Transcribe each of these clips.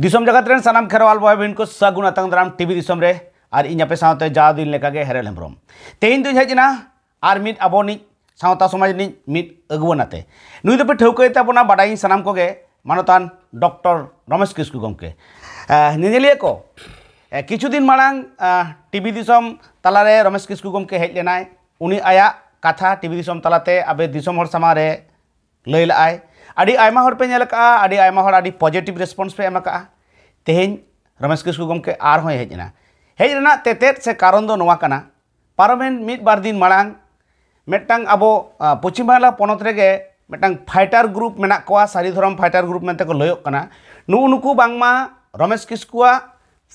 दिसम जगत रेन सनाम खेरवाल भाई बहन को सगुन आतंक अतंगदाराम टीवी दिसम रे और इन आपे साथ जा दिन लेकागे हेरल हेम्ब्रम तेहन दो हेजना और मीट अब सांता समाज मिद अगुवनाते नुई दोपे ठौके ताबना बाडाई सामान को मानतान डॉक्टर रमेश किस्कू गमके निजलिए को किचुदिन मांग टीवी दिसम तलारे रमेश किस्कू गमके हेज लेनाय उनी आया कथा टीवी दिसम तलाते अबे सामारे हर समारे लय लाय पजिटिव रेसपन्स पे नेल रमेश किसकू गमके और हेजना हेजना तेतेत से कारण दो नोवा कना पारमेन मित बार दिन मांग मेटांग अब पश्चिम बांगला पनत रेगे फाइटर ग्रुप मे सारीधरम सारी फाइटर ग्रुप मेनते को लयो बांगमा रमेश किसकुआ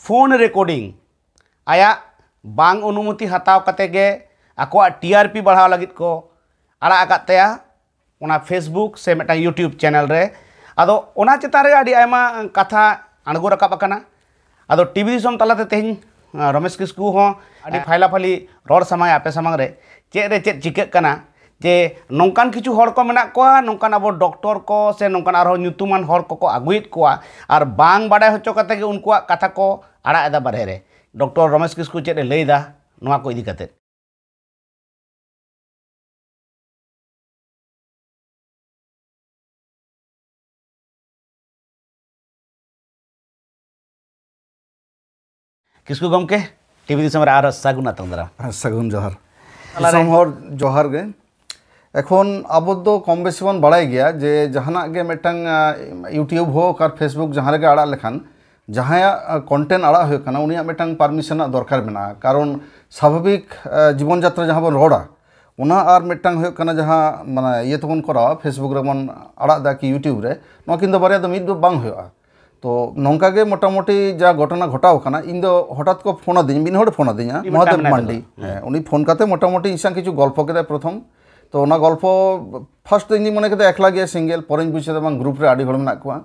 फोन रिकॉर्डिंग आया बांग अनुमति हत्या टीआरपी बढ़ाव लगे को आड़ा फेसबुक से मिट्ट यूट्यूब चैनल अब चितान कथा अणगु रकाबना अब टीवी तलाते तेज रमेश किसकू फायला फाली रोड सामा आपे सामांग चेरे चे चिका जे नौकान किचु को नौकान अब डॉक्टर को से नौकान आगुद को और बांग बड़ा अच्छे उनको कथा को आड़ा बारहे डॉक्टर रमेश किसकू चे लैदा नाक इतना किसको गम के टीवी दिसम आर सागुन आतंदरा सागुन जोहर दिसम हर जोहर गे एखन अब दो तो कम बेसी बन बड़ा गया जे जहाना के मिटंग यूट्यूब हो और फेसबुक जहाँ लगे आड़ा लेखान जहाँ कंटेंट आड़ा हो करना उन्हीं मिटंग परमिशन दरकार में कारण स्वाभाविक जीवन यात्रा जहाँ बन रोड़ा उना और मिटंग हो करना जहाँ माने ये तो बन करावा फेसबुक रे बन आड़ा दा कि यूट्यूब रे नकिन दो तो बारे दो ᱛᱚ ᱱᱚᱝᱠᱟ ᱜᱮ ᱢᱚᱴᱟᱢᱩᱴᱤ ᱡᱟ ᱜᱷᱚᱴᱚᱱᱟ ᱜᱷᱚᱴᱟᱣ ᱠᱟᱱᱟ ᱤᱧ ᱫᱚ ᱦᱚᱴᱟᱛ ᱠᱚ ᱯᱷᱳᱱ ᱟᱹᱫᱤᱧ ᱢᱤᱫ ᱦᱚᱲ ᱯᱷᱳᱱ ᱟᱹᱫᱤᱧᱟ ᱢᱚᱦᱟᱫᱮᱵ ᱢᱟᱱᱰᱤ ᱦᱮᱸ ᱩᱱᱤ ᱯᱷᱳᱱ ᱠᱟᱛᱮ ᱢᱚᱴᱟᱢᱩᱴᱤ ᱤᱧ ᱥᱟᱶ ᱠᱤᱪᱷু ᱜᱚᱞᱯᱚ ᱠᱮᱫᱟᱭ ᱯᱨᱚᱛᱷᱚᱢ ᱛᱚ ᱚᱱᱟ ᱜᱚᱞᱯᱚ ᱯᱷᱟᱥᱴ ᱤᱧ ᱢᱚᱱᱮ ᱠᱮᱫᱟ ᱮᱠᱞᱟ ᱜᱮᱭᱟ ᱥᱤᱝᱜᱮᱞ ᱯᱚᱨᱮᱧ ᱵᱩᱡᱽ ᱠᱮᱫᱟ ᱵᱟᱝ ᱜᱨᱩᱯ ᱨᱮ ᱟᱹᱰᱤ ᱦᱚᱲ ᱢᱮᱱᱟᱜ ᱠᱚᱣᱟ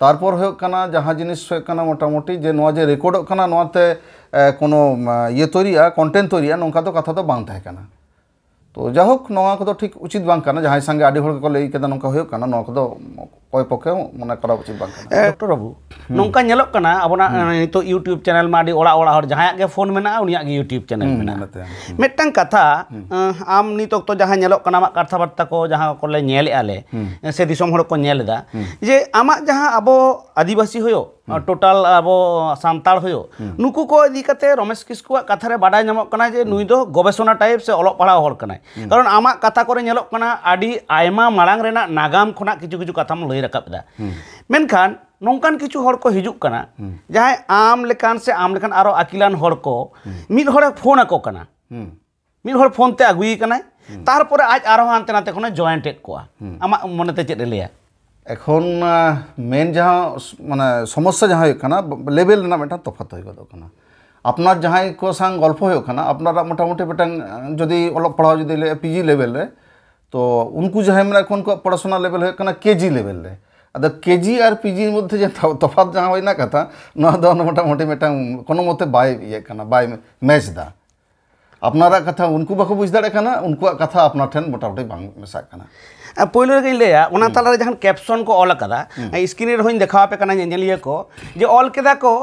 তারপর হয়ে কানা যাহা জিনিস হয়ে কানা মোটামুটি যে নয়া যে রেকর্ডক কানা নয়াতে কোনো ইয়ে তৈরিয়া কন্টেন্ট তৈরিয়া নঙ্কা তো কথা তো বাং থাকে কানা তো যাই হোক নয়া কত ঠিক উচিত বাং কানা যাহাই সঙ্গে আডি হড় কলে এই কেদা নঙ্কা হয়ে কানা নয়া কত ᱚᱠᱚᱭ ᱯᱚᱠᱠᱷᱮ ᱢᱚᱱᱮ ᱠᱚᱨᱟ ᱩᱪᱤᱛ ᱵᱟᱝ ᱠᱟᱱᱟ ᱰᱚᱠᱴᱚᱨ ᱵᱟᱵᱩ ᱱᱚᱝᱠᱟ ᱧᱮᱞᱚᱜ ᱠᱟᱱᱟ ᱟᱵᱚᱱᱟᱜ ᱱᱤᱛᱚᱜ ᱤᱭᱩᱴᱤᱭᱩᱵᱽ ᱪᱮᱱᱮᱞ ᱢᱟ ᱟᱹᱰᱤ ᱚᱲᱟᱜ ᱚᱲᱟᱜ ᱦᱚᱲ ᱡᱟᱦᱟᱸᱭᱟᱜ ᱜᱮ ᱯᱷᱳᱱ ᱢᱮᱱᱟᱜᱼᱟ ᱩᱱᱤᱭᱟᱜ ᱜᱮ ᱤᱭᱩᱴᱤᱭᱩᱵᱽ ᱪᱮᱱᱮᱞ ᱢᱮᱱᱟᱜᱼᱟ ᱢᱤᱫᱴᱟᱝ ᱠᱟᱛᱷᱟ ᱟᱢ ᱱᱤᱛ ᱚᱠᱛᱚ ᱡᱟᱦᱟᱸ ᱧᱮᱞᱚᱜ ᱠᱟᱱᱟ ᱟᱢᱟᱜ ᱠᱟᱛᱷᱟ ᱵᱟর্তা ᱠᱚ ᱡᱟᱦᱟᱸ ᱠᱚᱞᱮ ᱧᱮᱞᱮᱜᱼᱟ ᱞᱮ ᱥᱮ ᱫᱤᱥᱚᱢ ᱦᱚᱲ ᱠᱚ ᱧᱮᱞ ᱮᱫᱟ ᱡᱮ ᱟᱢᱟᱜ ᱡᱟᱦᱟᱸ ᱟᱵᱚ ᱟᱹᱫᱤᱵᱟᱹᱥᱤ ᱦᱩᱭᱩᱜ টোটাল আবো সান্তাল হয়ে নুকু কো ইদিকাতে রমেশ কিসকু কথারে বাডাই নামক কানা যে নুই দো গবেষণা টাইপ সে অলপ পড়া হর কানাই কারণ আমা কথা করে নেলক কানা আডি আইমা মারাং রেনা নাগাম খনা কিছু কিছু কথাম লয়ে ᱦᱩᱭ ᱨᱟᱠᱟᱵ ᱮᱫᱟ ᱢᱮᱱᱠᱷᱟᱱ ᱱᱚᱝᱠᱟᱱ ᱠᱤᱪᱷᱩ ᱦᱚᱲ ᱠᱚ ᱦᱤᱡᱩᱜ ᱠᱟᱱᱟ ᱡᱟᱦᱟᱸᱭ ᱟᱢ ᱞᱮᱠᱟᱱ ᱥᱮ ᱟᱢ ᱞᱮᱠᱟᱱ ᱟᱨᱚ ᱟᱹᱠᱤᱞᱟᱱ ᱦᱚᱲ ᱠᱚ ᱢᱤᱫ ᱦᱚᱲᱮ ᱯᱷᱳᱱ ᱟᱠᱚ ᱠᱟᱱᱟ ᱢᱤᱫ ᱦᱚᱲ ᱯᱷᱳᱱ ᱛᱮ ᱟᱹᱜᱩᱭ ᱠᱟᱱᱟᱭ ᱛᱟᱨᱯᱚᱨᱮ ᱟᱡ ᱟᱨᱦᱚᱸ ᱦᱟᱱᱛᱮ ᱱᱟᱛᱮ ᱠᱷᱚᱱᱮ ᱡᱚᱭᱮᱱᱴ ᱮᱫ ᱠᱚᱣᱟ ᱟᱢᱟᱜ ᱢᱚᱱᱮᱛᱮ ᱪᱮᱫ ᱮ ᱞᱟᱹᱭᱟ এখন মেন যাহা মানে সমস্যা যাহা হয়ে কানা লেভেল না মেটা তফাত হয়ে গেল কানা আপনার যাহাই কো সাং গল্প হয়ে কানা আপনারা মোটামুটি মেটাং যদি অলপ পড়াও যদি পিজি লেভেল রে तो उनको जो है पढ़ाशुना लेवल केजी लेवल रे अद केजी और जी मध्य तफात जहाँ होना कथा तो मोटामोटी मते बै दा अपनारा कथा उनको बाको बुझ दाड़ा उनको कथा अपना ठेन मोटामोटी मेसा पोलो लगे लैया ओना तलारे जहां कैप्शन को ऑल का स्क्रीन रे होइन देखावा को जे ऑल केदा को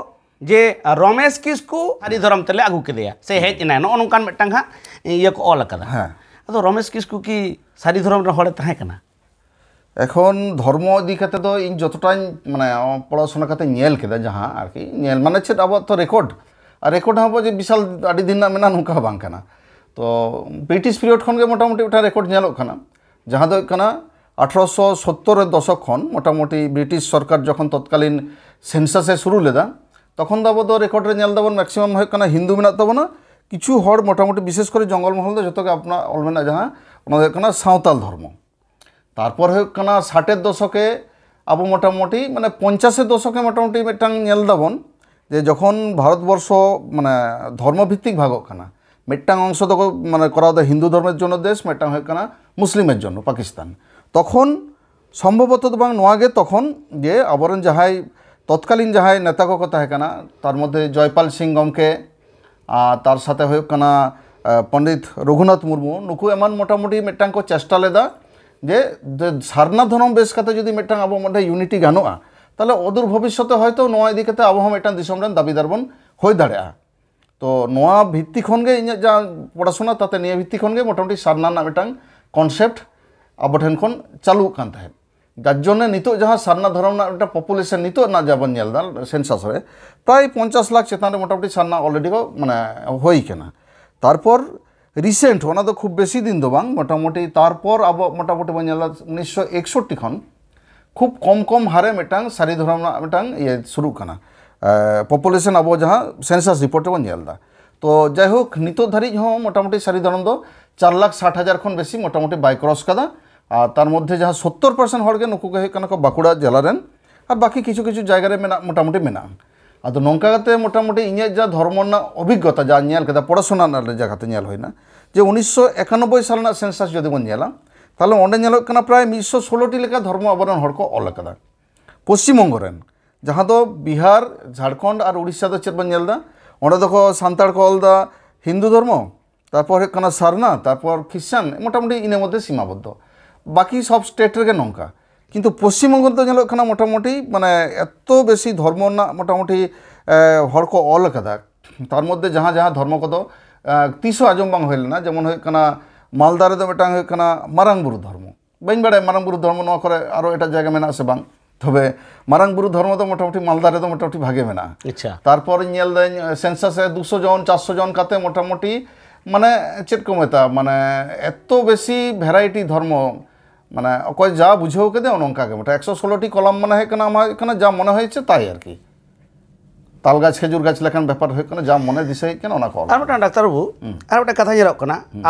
जे रमेश किसकू हरि धर्म तले आगु से हेज नौ नो नोकान ये को ऑल कदा हां ᱟᱫᱚ ᱨᱚᱢᱮᱥ ᱠᱤᱥᱠᱩ ᱠᱤ ᱥᱟᱹᱨᱤ ᱫᱷᱚᱨᱚᱢ ᱨᱮᱱ ᱦᱚᱲᱮ ᱛᱟᱦᱮᱸ ᱠᱟᱱᱟ এখন ধর্ম ইদি কাতে তো ইন যতটাই মানে পড়াশোনা কাতে নেল কেদা যাহা আর কি নেল মানে চেত আবার তো রেকর্ড আর রেকর্ড হবো যে বিশাল আডি দিন না মেনা নুকা বাং কানা তো ব্রিটিশ পিরিয়ড খন গে মোটামুটি ওটা রেকর্ড নেল কানা যাহা দো কানা 1870 এর দশক খন মোটামুটি ব্রিটিশ সরকার যখন তৎকালীন সেন্সাসে শুরু লেদা তখন দাবো তো রেকর্ড রে নেল দাবো ম্যাক্সিমাম হয় কানা হিন্দু মেনা দাবো না কিছু হর মোটামুটি বিশেষ করে জঙ্গলমহল যতকে আপনার অলমেনা যাহা ওনাদের সাঁওতাল ধর্ম তারপর হয়ে ষাটের দশকে আবু মোটামুটি মানে পঞ্চাশের দশকে মোটামুটি মিটাং নেল দাবন যে যখন ভারতবর্ষ মানে ধর্মভিত্তিক ভাগ কানা মিটাং অংশ তো মানে করা হতো হিন্দু ধর্মের জন্য দেশ মিটাং হয়ে কানা মুসলিমের জন্য পাকিস্তান তখন সম্ভবত বা নয়াগে তখন যে আবরণ যাহাই তৎকালীন যাহাই নেতা কো কথা তার মধ্যে জয়পাল সিং গমকে ᱛᱟᱨ ᱥᱟᱛᱮ ᱦᱩᱭᱩᱜ ᱠᱟᱱᱟ ᱯᱚᱱᱰᱤᱛ ᱨᱚᱜᱷᱩᱱᱟᱛᱷ ᱢᱩᱨᱢᱩ ᱱᱩᱠᱩ ᱮᱢᱟᱱ ᱢᱚᱴᱟᱢᱩᱴᱤ ᱢᱤᱫᱴᱟᱝ ᱠᱚ ᱪᱮᱥᱴᱟ ᱞᱮᱫᱟ ᱡᱮ ᱥᱟᱨᱱᱟ ᱫᱷᱚᱨᱚᱢ ᱵᱮᱥ ᱠᱟᱛᱮ ᱡᱩᱫᱤ ᱢᱤᱫᱴᱟᱝ ᱟᱵᱚ ᱢᱚᱫᱽᱫᱷᱮ ᱤᱭᱩᱱᱤᱴᱤ ᱜᱟᱱᱚᱜᱼᱟ ᱛᱟᱦᱞᱮ ᱚᱫᱩᱨ ᱵᱷᱚᱵᱤᱥᱥᱚᱛᱮ ᱦᱚᱭᱛᱚ ᱱᱚᱣᱟ ᱤᱫᱤ ᱠᱟᱛᱮ ᱟᱵᱚ ᱦᱚᱸ ᱢᱤᱫᱴᱟᱝ ᱫᱤᱥᱚᱢ ᱨᱮᱱ ᱫᱟᱹᱵᱤᱫᱟᱨ ᱵᱚᱱ ᱦᱩᱭ ᱫᱟᱲᱮᱭᱟᱜᱼᱟ ᱛᱚ ᱱᱚᱣᱟ ᱵᱷᱤᱛᱛᱤ ᱠᱷᱚᱱ ᱜᱮ ᱤᱧᱟᱹᱜ ᱡᱟ ᱯᱚᱲাশোনা ᱛᱟᱛᱮ ᱱᱤᱭᱟᱹ ᱵᱷᱤᱛᱛᱤ ᱠᱷᱚᱱ ᱜᱮ ᱢᱚᱴᱟᱢᱩᱴᱤ ᱥᱟᱨᱱᱟ ᱨᱮᱱᱟᱜ ᱢᱤᱫᱴᱟᱝ ᱠᱚᱱᱥᱮᱯᱴ ᱟᱵᱚ ᱴᱷᱮᱱ ᱠᱷᱚᱱ ᱪᱟᱹᱞᱩᱜ ᱠᱟᱱ ᱛᱟᱦᱮᱸᱫ যার জন্য নিত ᱡᱟᱦᱟᱸ ᱥᱟᱨᱱᱟ ᱫᱷᱚᱨᱚᱢ পপুলেশন নিত ᱯᱚᱯᱩᱞᱮᱥᱚᱱ ᱱᱤᱛᱳᱜ ᱨᱮᱱᱟᱜ ᱡᱟᱵᱚᱱ ᱧᱮᱞ ᱮᱫᱟ ᱥᱮᱱᱥᱟᱥ ᱨᱮ ᱯᱨᱟᱭ ᱯᱚᱧᱪᱟᱥ ᱞᱟᱠᱷ ᱪᱮᱛᱟᱱ ᱨᱮ ᱢᱳᱴᱟᱢᱩᱴᱤ রিসেন্ট ওনা খুব বেশি দিন তো বাং মোটামুটি তারপর আব মোটামুটি বন জেলা উনিশশো একষট্টি খন খুব কম কম হারে মিটাং সারি ধরম মিটাং ইয়ে শুরু কানা পপুলেশন আবো যা সেন্সাস রিপোর্টে বন তো যাই হোক নিত ধারিজ মোটামুটি সারি ধরম চার লাখ ষাট হাজার খন বেশি মোটামুটি বাইক্রস কাদা তার মধ্যে ᱡᱟᱦᱟᱸ 70% ᱦᱚᱲ ᱜᱮ ᱱᱩᱠᱩ ᱜᱮ ᱦᱩᱭᱩᱜ ᱠᱟᱱᱟ ᱠᱚ ᱵᱟᱸᱠᱩᱲᱟ ᱡᱮᱞᱟ ᱨᱮᱱ ᱟᱨ ᱵᱟᱹᱠᱤ ᱠᱤᱪᱷᱩ ᱠᱤᱪᱷᱩ ᱡᱟᱭᱜᱟ ᱨᱮ ᱢᱮᱱᱟᱜ ᱢᱚᱴᱟᱢᱩᱴᱤ ᱢᱮᱱᱟᱜᱼᱟ ᱟᱫᱚ ᱱᱚᱝᱠᱟ ᱠᱟᱛᱮ ᱢᱚᱴᱟᱢᱩᱴᱤ ᱤᱧᱟᱹᱜ ᱡᱟ ᱫᱷᱚᱨᱢᱚ ᱨᱮᱱᱟᱜ ᱚᱵᱷᱤᱜᱽᱜᱚᱛᱟ ᱡᱟ ᱧᱮᱞ ᱠᱮᱫᱟ ᱯᱚᱲᱟᱥᱳᱱᱟ ᱨᱮᱱᱟᱜ ᱡᱟᱭᱜᱟᱛᱮ ᱧᱮᱞ ᱦᱩᱭᱱᱟ ᱡᱮ 1991 সাল ᱨᱮᱱᱟᱜ সেন্সাস যদি ᱵᱚᱱ ᱧᱮᱞᱟ ᱛᱟᱦᱞᱮ ᱚᱸᱰᱮ ᱧᱮᱞᱚᱜ ᱠᱟᱱᱟ ᱯᱨᱟᱭ 116ᱴᱤ ᱞᱮᱠᱟ ᱫᱷᱚᱨᱢᱚ ᱟᱵᱚᱨᱮᱱ ᱦᱚᱲ ᱠᱚ ᱚᱞ ᱟᱠᱟᱫᱟ ᱯᱚᱥᱪᱤᱢᱵᱚᱝᱜᱚ ᱨᱮᱱ ᱡᱟᱦᱟᱸ ᱫᱚ ᱵᱤᱦᱟᱨ ᱡᱷᱟᱲᱠᱷᱚᱸᱰ ᱟᱨ ᱩᱲᱤᱥᱥᱟ ᱫᱚ ᱪᱮᱫ ᱵᱚᱱ ᱧᱮᱞᱫᱟ ᱚᱸᱰᱮ ᱫᱚᱠᱚ ᱥᱟᱱᱛᱟᱲ ᱠᱚ ᱚᱞᱫᱟ ᱦᱤᱱᱫᱩ ᱫᱷᱚᱨᱢᱚ ᱛᱟᱨᱯᱚᱨ ᱦᱩᱭᱩᱜ ᱠᱟᱱᱟ ᱥᱟᱨᱱᱟ ᱛᱟᱨᱯᱚᱨ খ্রিস্টান মোটামুটি ইনের মধ্যে সীমাবদ্ধ বাকি সব স্টেট ᱨᱮᱜᱮ ᱱᱚᱝᱠᱟ কিন্তু পশ্চিমবঙ্গ তো ᱧᱮᱞᱚᱜ ᱠᱟᱱᱟ ᱢᱚᱴᱟᱢᱩᱴᱤ ᱢᱟᱱᱮ ᱮᱛᱚ ᱵᱮᱥᱤ ᱫᱷᱚᱨᱢᱚ ᱨᱮᱱᱟᱜ ᱢᱚᱴᱟᱢᱩᱴᱤ ᱦᱚᱲ ᱠᱚ ᱚᱞ ᱟᱠᱟᱫᱟ ᱛᱟᱨ ᱢᱚᱫᱽᱫᱷᱮ ᱡᱟᱦᱟᱸ ᱡᱟᱦᱟᱸ ᱫᱷᱚᱨᱢᱚ ᱠᱚᱫᱚ ᱛᱤᱥ ᱦᱚᱸ ᱟᱸᱡᱚᱢ ᱵᱟᱝ ᱦᱩᱭ ᱞᱮᱱᱟ ᱡᱮᱢᱚᱱ ᱦᱩᱭᱩᱜ ᱠᱟᱱᱟ ᱢᱟᱞᱫᱟ ᱨᱮᱫᱚ ᱢᱤᱫᱴᱟᱝ ᱦᱩᱭᱩᱜ ᱠᱟᱱᱟ ᱢᱟᱨᱟᱝ ᱵᱩᱨᱩ ᱫᱷᱚᱨᱢᱚ ᱵᱟᱹᱧ ᱵᱟᱲᱟᱭᱟ ᱢᱟᱨᱟᱝ ᱵᱩᱨᱩ ᱫᱷᱚᱨᱢᱚ ᱱᱚᱣᱟ ᱠᱚᱨᱮ ᱟᱨᱚ ᱮᱴᱟᱜ ᱡᱟᱭগᱟ ᱢᱮᱱᱟᱜ ᱥᱮ ᱵᱟᱝ তবে মারাং বুরু ধর্ম তো মোটামুটি মালদা রেদো মোটামুটি ভাগে মেনা আচ্ছা তারপর নেল দেন সেন্সাসে 200 জন 400 জন কাতে মোটামুটি মানে চেট কো মেতা মানে এত বেশি ভ্যারাইটি ধর্ম মানে অকৈ যা বুঝওকে দে অননকাকেটা 116 টি কলম মানে হে কেন আমি এখানে যা মনে হয়েছে তাই আরকি ताल गाछ खजूर गाछ लेखान बेपार जा मन दिशा क्या और डाक्टर बाबू और कथा जेल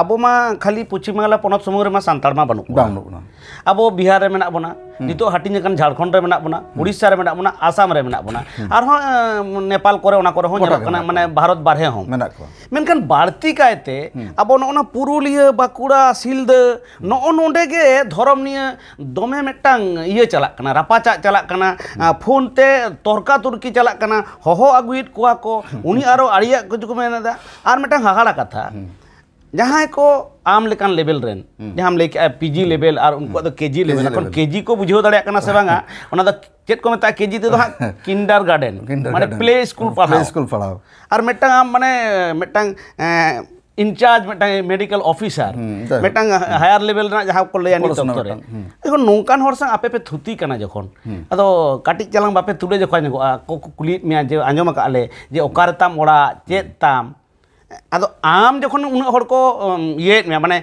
अब खाली पश्चिम बांगला पन समूह में सानतार मा बनू अब बिहार में बना नित हाटी झारखंड में बना उड़ीसा में बना आसाम में बना और नेपाल को माने भारत बारहे हों मेनखान बाड़ती कायते अब ना पुरुलिया बाकुड़ा सिलद नो धरम निये दमे मिट्ट इये चला रापाचा चलना फोन ते तर्का तुर्की चलना हह दोहो अगुद को आड़िया को कथा जहाँ को आम लेकान लेवल रेन जहाँ लैक पीजी लेवल और उनको तो केजी लेवल के केजी को बुझे दाड़ा से बांगा उना चेक को मेता केजी तो हाँ किंडर गार्डन माने प्ले स्कूल पढ़ा और मेटा आम माने मेटा इनचार्ज मेडिकल ऑफिसर मेटा हायर लेवल को लिया देखो नौकान आपे पे थुती करना जो अब कटिज चलांग बापे तुले जो को कुली जे आजम आले जे अकार चेतम अब आम जो उड़को ये माने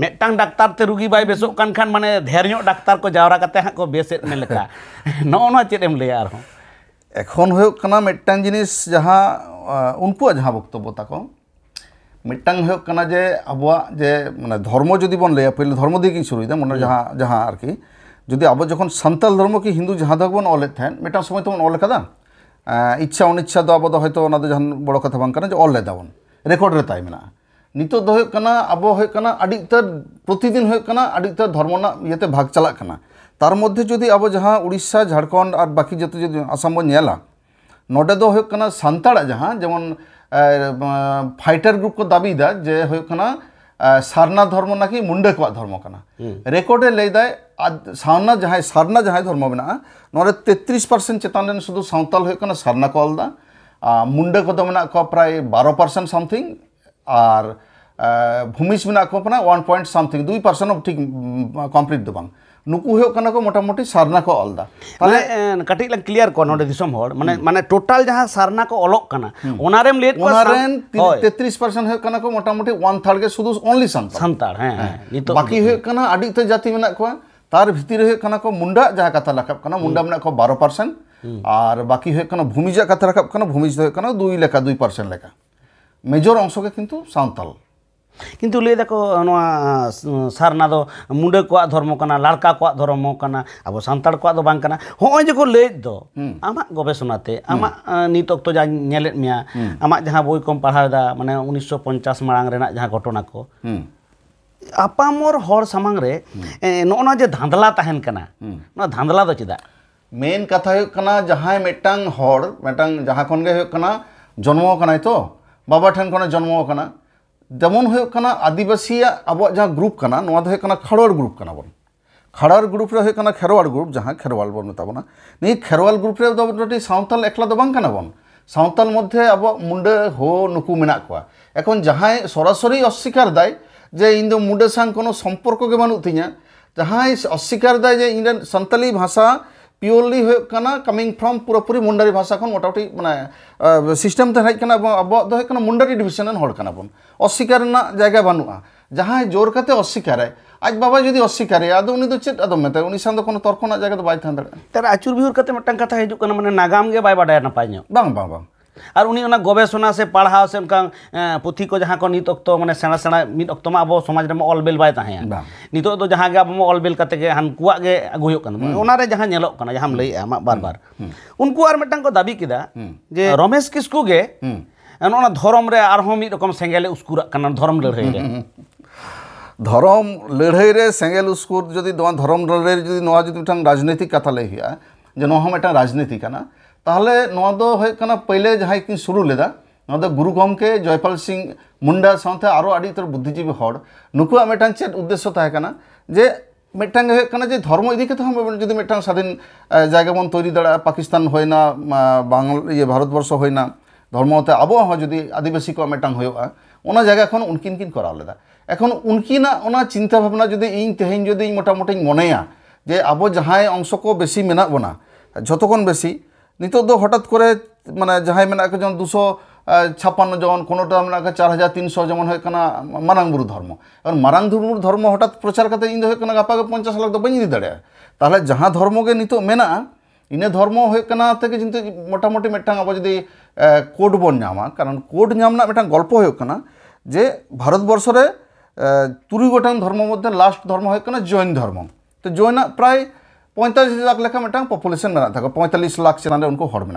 मेटा डाक्टर ते रुगी बै बेसो कान खान मानने ढेर डाक्तर को जावरा करते हाँ को बेस ना चेम लिया एखन होना मेटा जिनिस जहाँ उनको जहाँ बक्तव्य तक ᱢᱤᱫᱴᱟᱝ ᱦᱩᱭᱩᱜ ᱠᱟᱱᱟ ᱡᱮ ᱟᱵᱚᱣᱟᱜ ᱡᱮ ᱢᱟᱱᱮ ᱫᱷᱚᱨᱢᱚ ᱡᱩᱫᱤ ᱵᱚᱱ ᱞᱟᱹᱭᱟ ᱯᱳᱭᱞᱳ ᱫᱷᱚᱨᱢᱚ ᱫᱤᱭᱮ ᱜᱤᱧ ᱥᱩᱨᱩᱭᱮᱫᱟ ᱢᱚᱱᱮ ᱡᱟᱦᱟᱸ ᱡᱟᱦᱟᱸ ᱟᱨᱠᱤ ᱡᱩᱫᱤ ᱟᱵᱚ ᱡᱚᱠᱷᱚᱱ ᱥᱟᱱᱛᱟᱞ ᱫᱷᱚᱨᱢᱚ ᱠᱤ ᱦᱤᱱᱫᱩ ᱡᱟᱦᱟᱸ ᱫᱚ ᱵᱚᱱ ᱚᱞᱮᱫ ᱛᱟᱦᱮᱸᱫ ᱢᱤᱫᱴᱟᱝ ᱥᱚᱢᱚᱭ ᱛᱮᱵᱚᱱ ᱚᱞ ᱟᱠᱟᱫᱟ ᱤᱪᱪᱷᱟ ᱚᱱᱤᱪᱪᱷᱟ ᱫᱚ ᱟᱵᱚ ᱫᱚ ᱦᱚᱭᱛᱳ ᱚᱱᱟ ᱫᱚ ᱡᱟᱦᱟᱱ ᱵᱚᱲᱚ ᱠᱟᱛᱷᱟ ᱵᱟᱝ ᱠᱟᱱᱟ ᱡᱮ ᱚᱞ ᱞᱮᱫᱟᱵᱚᱱ ᱨᱮᱠᱚᱨᱰ ᱨᱮ ᱛᱟᱭ ᱢᱮᱱᱟᱜᱼᱟ ᱱᱤᱛᱚᱜ ᱫᱚ ᱦᱩᱭᱩᱜ ᱠᱟᱱᱟ ᱟᱵᱚ ᱦᱩᱭᱩᱜ ᱠᱟᱱᱟ ᱟᱹᱰᱤ ᱩᱛᱟᱹᱨ ᱯᱨᱚᱛᱤᱫᱤᱱ ᱦᱩᱭᱩᱜ ᱠᱟᱱᱟ ᱟᱹᱰᱤ ᱩᱛᱟᱹᱨ ᱫᱷᱚᱨᱢᱚ ᱨᱮᱱᱟᱜ ᱤᱭᱟᱹᱛᱮ ᱵᱷᱟᱜᱽ ᱪᱟᱞᱟᱜ ᱠᱟᱱᱟ ᱛᱟᱨ ᱢᱚᱫᱽᱫᱷᱮ ᱡᱩᱫᱤ ᱟᱵᱚ ᱡᱟᱦᱟᱸ ᱩᱲᱤᱥᱥᱟ ᱡᱷᱟᱲᱠᱷᱚᱸᱰ ᱟᱨ ᱵᱟᱹᱠᱤ ᱡᱚᱛᱚ ᱡᱩᱫᱤ ᱟᱥᱟᱢ ᱵᱚᱱ ᱧᱮᱞᱟ ᱱᱚᱰᱮ ᱫᱚ ᱦᱩᱭᱩᱜ ᱠᱟᱱᱟ ᱥᱟᱱᱛᱟᱲᱟᱜ ᱡᱟᱦᱟᱸ ᱡᱮᱢᱚᱱ ᱯᱷᱟᱭᱴᱟᱨ ᱜᱨᱩᱯ ᱠᱚ ᱫᱟᱹᱵᱤᱭᱮᱫᱟ ᱡᱮ ᱦᱩᱭᱩᱜ ᱠᱟᱱᱟ ᱥᱟᱨᱱᱟ ᱫᱷᱚᱨᱢᱚ ᱱᱟᱠᱤ ᱢᱩᱱᱰᱟᱹ ᱠᱚᱣᱟᱜ ᱫᱷᱚᱨᱢᱚ ᱠᱟᱱᱟ ᱨᱮᱠᱚᱨᱰ ᱮ ᱞᱟᱹᱭ ᱫᱟᱭ ᱥᱟᱨᱱᱟ ᱡᱟᱦᱟᱸᱭ ᱥᱟᱨᱱᱟ ᱡᱟᱦᱟᱸᱭ ᱫᱷᱚᱨᱢᱚ ᱢᱮᱱᱟᱜᱼᱟ ᱱᱚᱰᱮ 33% ᱪᱮᱛᱟᱱ ᱨᱮᱱ ᱥᱩᱫᱷᱩ ᱥᱟᱶᱛᱟᱞ ᱦᱩᱭᱩᱜ ᱠᱟᱱᱟ ᱥᱟᱨᱱᱟ ᱠᱚ ᱚᱞᱫᱟ মুন্ডা কত মেনা কো প্রায় বারো পার্সেন্ট সামথিং আর ভূমিজ মেনা কো প্রায় ওয়ান পয়েন্ট সামথিং দুই পার্সেন্ট ঠিক কমপ্লিট দো বাং नुकु हो कना को मोटामोटी सारना को अलदा माने क्लियर को नोडे दिसम होड़ माने हम्म। माने टोटल सारना को अलग कना हम्म। में लेट हो कना को मोटामोटी वन 3 के सुदु ओनली संताल हाँ, हाँ, हाँ। तो- बाकी हो कना आडी तो जाति मेना को तार भितर कना को मुंडा जहाँ कथा लखब कना मुंडा मेना को 12% और बाकी हो कना भूमिजा कथा लखब कना भूमिज हो कना 2 लेखा लेखा मेजर अंश के किंतु सांताल কিন্তু লৈ দেখো ন সারনা দ মুন্ডক ক ধর্মক না লড়কা ক ধর্মক না আবো santar ক দ বাংক না হোজ কো লৈ দ আমা গবেসনাতে আমা নিতক্ত জান নেলে মিয়া আমা জহা বই কম পড়া দ মানে 1950 মারাং রে না জহা ঘটনা কো আপা মোর হর সমাং রে ন ন যে ধান্দলা তাহেনক না ন ধান্দলা দ চিদা মেন কথা হক না জহা মিটং হড় মিটং জহা কোন গে হক না জন্ম হক নাই তো বাবা ঠং কোন জন্ম হক না যেমন হয়ে আদিবাসী আবার যা গ্রুপ কানা নোয়া গ্রুপ কানা বন খাড়ার গ্রুপ রে হয়ে গ্রুপ যা খেরোয়াল বন মেতাবনা নেই খেরোয়াল গ্রুপ রে সাঁওতাল একলা দো বন সাঁওতাল মধ্যে আবার মুন্ডে হো নুকু মেনা কোয়া এখন যাহাই সরাসরি অস্বীকার দায় যে ইন মুন্ডে সাং কোনো সম্পর্ক গে বানু তিনা যাহাই অস্বীকার দায় যে ইন্ডেন সাঁওতালি ভাষা ᱯᱤᱭᱳᱨᱞᱤ ᱦᱩᱭᱩᱜ ᱠᱟᱱᱟ ᱠᱟᱢᱤᱝ ᱯᱷᱨᱚᱢ ᱯᱩᱨᱟᱹᱯᱩᱨᱤ ᱢᱩᱱᱰᱟᱨᱤ ᱵᱷᱟᱥᱟ ᱠᱷᱚᱱ ᱢᱚᱴᱟᱢᱩᱴᱤ ᱢᱟᱱᱮ ᱥᱤᱥᱴᱮᱢ ᱛᱮ ᱦᱮᱡ ᱠᱟᱱᱟ ᱮᱵᱚᱝ ᱟᱵᱚᱣᱟᱜ ᱫᱚ ᱦᱩᱭᱩᱜ ᱠᱟᱱᱟ ᱢᱩᱱᱰᱟᱨᱤ ᱰᱤᱵᱷᱤᱥᱚᱱ ᱨᱮᱱ ᱦᱚᱲ ᱠᱟᱱᱟ ᱵᱚᱱ ᱚᱥᱥᱤᱠᱟᱨ ᱨᱮᱱᱟᱜ ᱡᱟᱭᱜᱟ ᱵᱟᱹᱱᱩᱜᱼᱟ ᱡᱟᱦᱟᱸᱭ ᱡᱳᱨ ᱠᱟᱛᱮ ᱚᱥᱥᱤᱠᱟᱨᱟᱭ ᱟᱡ ᱵᱟᱵᱟ ᱡᱩᱫᱤ ᱚᱥᱥᱤᱠᱟᱨᱮᱭᱟ ᱟᱫᱚ ᱩᱱᱤ ᱫᱚ ᱪᱮᱫ ᱟᱫᱚ ᱢᱮᱛᱟᱭ ᱩᱱᱤ ᱥᱟᱶ ᱫᱚ ᱠᱳᱱᱳ ᱛᱚᱨᱠᱚ ᱨᱮᱱᱟᱜ ᱡᱟᱭᱜᱟ ᱫᱚ ᱵᱟᱭ ᱛᱟᱦᱮᱸ ᱫᱟᱲᱮᱭᱟᱜᱼᱟ ᱛᱟᱨ ᱟᱹᱪᱩᱨ ᱵᱤᱦᱩᱨ ᱠᱟᱛᱮ ᱢᱤᱫᱴᱟᱝ ᱠᱟᱛᱷᱟ ᱦᱤᱡᱩᱜ ᱠᱟᱱᱟ ᱢᱟᱱᱮ ᱱᱟᱜᱟᱢ ᱜᱮ ᱵᱟᱭ ᱵᱟᱰᱟᱭᱟ ᱱᱟᱯᱟᱭ ᱧᱚᱜ ᱵᱟᱝ ᱵᱟᱝ ᱵᱟᱝ और उन्हीं गवेषणा से पढ़ा से उनका पुथी को जहाँ को नित अक्तो मैं सेना सेना मित अक्तो में अब समाज में ऑल नित बाय तहे नितो तो जहाँ अब करते हम्म। जहाँ नेलो जहाँ बार बार हम्म। हम्म। उनको को दाबी किदा जे रमेश किसकू धरम ᱱᱚᱣᱟ ᱫᱷᱚᱨᱚᱢ ᱨᱮ ᱟᱨᱦᱚᱸ ᱢᱤᱫ ᱨᱚᱠᱚᱢ धरम लड़ाई ᱠᱟᱱᱟ ᱫᱷᱚᱨᱚᱢ ᱞᱟᱹᱲᱦᱟᱹᱭ ᱨᱮ ধরম লড়াই जो राजनीतिक कथा लैया जो লড়াই राजनीति ᱛᱟᱦᱞᱮ ᱱᱚᱣᱟ ᱫᱚ ᱦᱩᱭᱩᱜ ᱠᱟᱱᱟ ᱯᱟᱹᱭᱞᱟᱹ ᱡᱟᱦᱟᱸᱭ ᱠᱤᱱ ᱥᱩᱨᱩ ᱞᱮᱫᱟ ᱱᱚᱣᱟ ᱫᱚ ᱜᱩᱨᱩ ᱜᱚᱢᱠᱮ ᱡᱚᱭᱯᱟᱞ ᱥᱤᱝ ᱢᱩᱱᱰᱟ ᱥᱟᱶᱛᱮ ᱟᱨᱚ ᱟᱹᱰᱤ ᱩᱛᱟᱹᱨ ᱵᱩᱫᱽᱫᱷᱤᱡীᱵᱤ ᱦᱚᱲ ᱱᱩᱠᱩᱣᱟᱜ ᱢᱤᱫᱴᱟᱝ ᱪᱮᱫ ᱩদ্দেশ্য ᱛᱟᱦᱮᱸ ᱠᱟᱱᱟ ᱡᱮ ᱢᱤᱫᱴᱟᱝ ᱜᱮ ᱦᱩᱭᱩᱜ ᱠᱟᱱᱟ ᱡᱮ ᱫᱷᱚᱨᱢᱚ ᱤᱫᱤ ᱠᱟᱛᱮ ᱦᱚᱸ ᱡᱩᱫᱤ ᱢᱤᱫᱴᱟᱝ ᱥᱟᱫᱷᱤᱱ ᱡᱟᱭᱜᱟ ᱵᱚᱱ ᱛᱳᱭᱨᱤ ᱫᱟᱲᱮᱭᱟᱜᱼᱟ ᱯᱟᱠᱤᱥᱛᱟᱱ ᱦᱩᱭᱱᱟ ᱵᱟᱝᱞᱟ ᱤᱭᱟᱹ ᱵᱷᱟᱨᱚᱛᱵᱚᱨᱥᱚ ᱦᱩᱭᱱᱟ ধর্মতে আবহাওয়া হয় যদি আদিবাসী কো মেটাং হয়োয়া ওনা জায়গা এখন উনকিন কিন করাও লেদা এখন উনকিনা ওনা চিন্তা ভাবনা যদি ইন তেহেন যদি মোটামুটি মনেয়া যে আবো যাহাই অংশ কো বেশি মেনা বোনা যতক্ষণ বেশি নিতর দো হঠাৎ করে মানে যাহাই মেনাকে যেমন দুশো ছাপ্পান্ন জন কোনোটা মেনাকে চার হাজার তিনশো যেমন হয়ে কানা মারাং ধর্ম কারণ মারাং ধর্ম হঠাৎ প্রচার কাতে ইন হয়ে কানা গাপাকে পঞ্চাশ লাখ দো বাই ইদি দাঁড়ায় তাহলে যাহা ধর্মকে নিত মেনা ইনে ধর্ম হয়ে কানা থেকে কিন্তু মোটামুটি মেটাং আবার যদি কোর্ট বন নামা কারণ কোড নামনা মেটাং গল্প হয়ে কানা যে ভারতবর্ষরে তুরি গোটান ধর্ম মধ্যে লাস্ট ধর্ম হয়ে কানা জৈন ধর্ম তো জৈন প্রায় पैंतालिस लाख लेखा मेटा पपुलेशन में पैंतालिस लाख चेतान उनको हर में